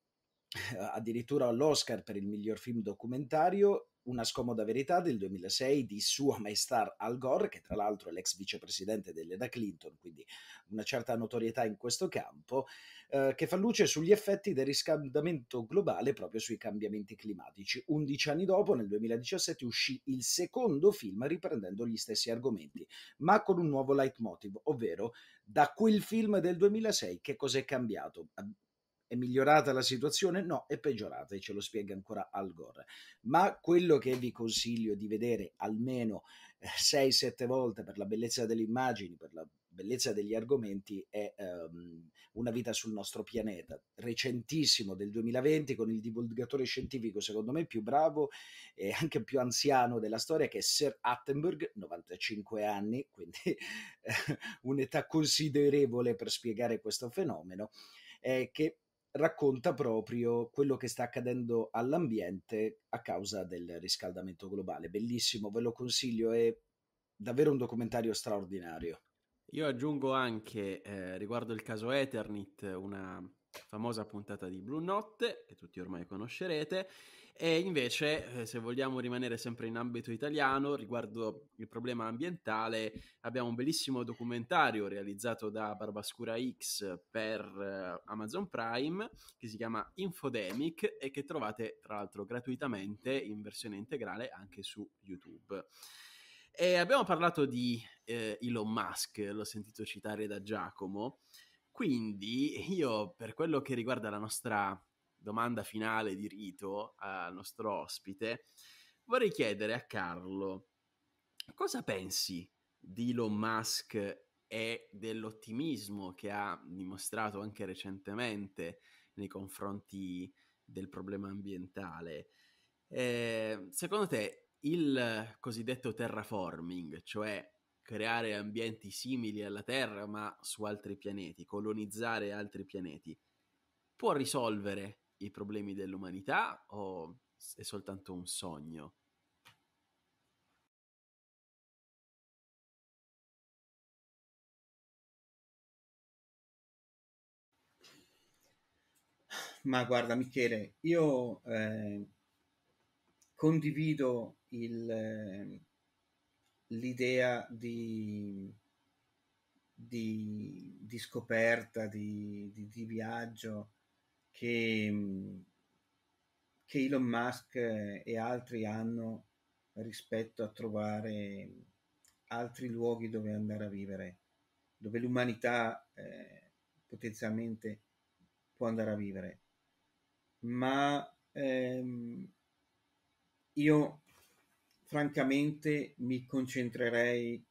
eh, addirittura l'Oscar per il miglior film documentario una scomoda verità del 2006 di Sua Maestà Al Gore, che tra l'altro è l'ex vicepresidente dell'Eda Clinton, quindi una certa notorietà in questo campo, eh, che fa luce sugli effetti del riscaldamento globale proprio sui cambiamenti climatici. Undici anni dopo, nel 2017, uscì il secondo film riprendendo gli stessi argomenti, ma con un nuovo leitmotiv, ovvero da quel film del 2006 che cos'è cambiato? È migliorata la situazione? No, è peggiorata e ce lo spiega ancora Al Gore. Ma quello che vi consiglio di vedere almeno 6-7 eh, volte per la bellezza delle immagini, per la bellezza degli argomenti è um, Una vita sul nostro pianeta, recentissimo del 2020 con il divulgatore scientifico secondo me più bravo e anche più anziano della storia che è Sir Attenberg, 95 anni, quindi eh, un'età considerevole per spiegare questo fenomeno, eh, che racconta proprio quello che sta accadendo all'ambiente a causa del riscaldamento globale. Bellissimo, ve lo consiglio, è davvero un documentario straordinario. Io aggiungo anche eh, riguardo il caso Eternit una famosa puntata di Blue Notte che tutti ormai conoscerete e invece eh, se vogliamo rimanere sempre in ambito italiano riguardo il problema ambientale abbiamo un bellissimo documentario realizzato da Barbascura X per eh, Amazon Prime che si chiama Infodemic e che trovate tra l'altro gratuitamente in versione integrale anche su YouTube. E abbiamo parlato di eh, Elon Musk, l'ho sentito citare da Giacomo. Quindi io, per quello che riguarda la nostra domanda finale di rito al nostro ospite, vorrei chiedere a Carlo cosa pensi di Elon Musk e dell'ottimismo che ha dimostrato anche recentemente nei confronti del problema ambientale. Eh, secondo te il cosiddetto terraforming, cioè creare ambienti simili alla Terra ma su altri pianeti, colonizzare altri pianeti, può risolvere i problemi dell'umanità o è soltanto un sogno? Ma guarda Michele, io eh condivido il, l'idea di, di, di scoperta, di, di, viaggio che, che Elon Musk e altri hanno rispetto a trovare altri luoghi dove andare a vivere, dove l'umanità eh, potenzialmente può andare a vivere. Ma ehm, io francamente mi concentrerei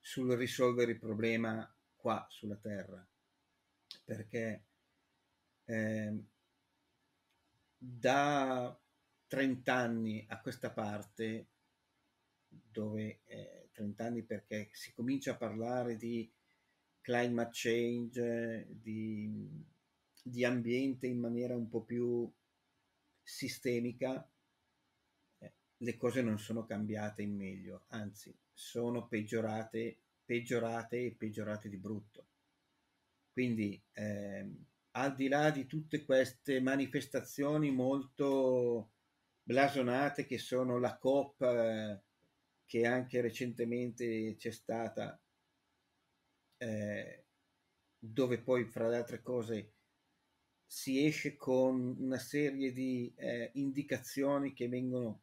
sul risolvere il problema qua sulla Terra, perché eh, da 30 anni a questa parte, dove eh, 30 anni perché si comincia a parlare di climate change, di, di ambiente in maniera un po' più sistemica, le cose non sono cambiate in meglio, anzi sono peggiorate, peggiorate e peggiorate di brutto. Quindi ehm, al di là di tutte queste manifestazioni molto blasonate che sono la Coppa eh, che anche recentemente c'è stata, eh, dove poi fra le altre cose si esce con una serie di eh, indicazioni che vengono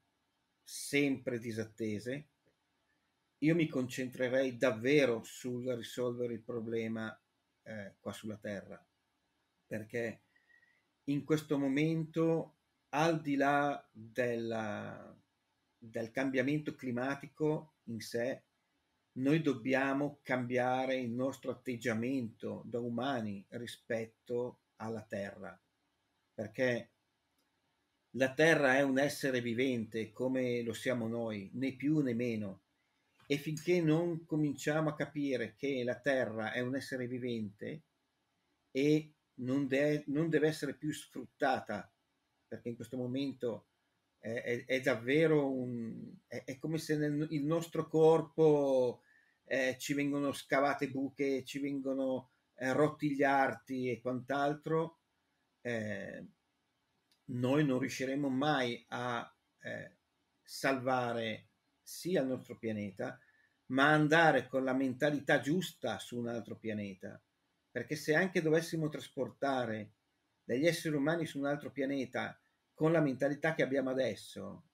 sempre disattese, io mi concentrerei davvero sul risolvere il problema eh, qua sulla Terra, perché in questo momento, al di là della, del cambiamento climatico in sé, noi dobbiamo cambiare il nostro atteggiamento da umani rispetto alla Terra, perché la Terra è un essere vivente come lo siamo noi, né più né meno. E finché non cominciamo a capire che la Terra è un essere vivente e non, de- non deve essere più sfruttata, perché in questo momento è, è, è davvero un... È, è, come se nel, il nostro corpo eh, ci vengono scavate buche, ci vengono eh, rotti gli arti e quant'altro. Eh, noi non riusciremo mai a eh, salvare sia il nostro pianeta, ma andare con la mentalità giusta su un altro pianeta. Perché se anche dovessimo trasportare degli esseri umani su un altro pianeta con la mentalità che abbiamo adesso,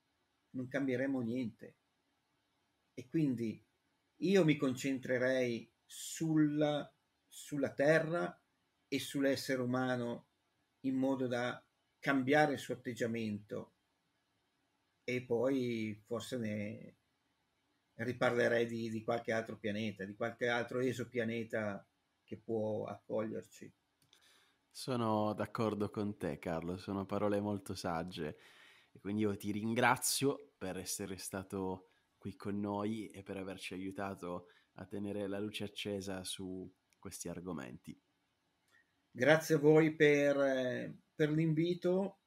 non cambieremo niente. E quindi io mi concentrerei sulla, sulla Terra e sull'essere umano in modo da cambiare il suo atteggiamento e poi forse ne riparlerei di, di qualche altro pianeta, di qualche altro esopianeta che può accoglierci. Sono d'accordo con te Carlo, sono parole molto sagge e quindi io ti ringrazio per essere stato qui con noi e per averci aiutato a tenere la luce accesa su questi argomenti. Grazie a voi per eh, per l'invito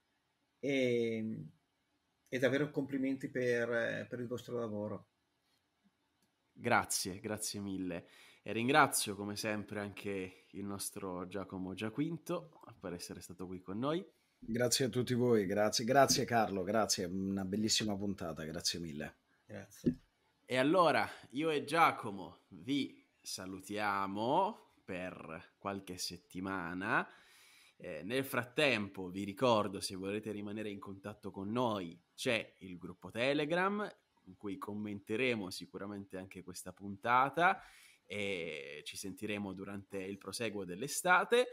e, e davvero complimenti per, per il vostro lavoro. Grazie, grazie mille. E ringrazio come sempre anche il nostro Giacomo Giaquinto per essere stato qui con noi. Grazie a tutti voi, grazie, grazie Carlo, grazie, una bellissima puntata, grazie mille. Grazie. E allora io e Giacomo vi salutiamo per qualche settimana eh, nel frattempo vi ricordo, se volete rimanere in contatto con noi, c'è il gruppo Telegram in cui commenteremo sicuramente anche questa puntata e ci sentiremo durante il proseguo dell'estate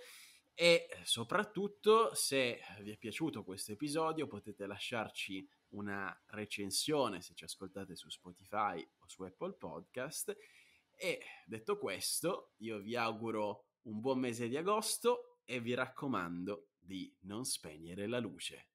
e soprattutto se vi è piaciuto questo episodio potete lasciarci una recensione se ci ascoltate su Spotify o su Apple Podcast e detto questo io vi auguro un buon mese di agosto e vi raccomando di non spegnere la luce.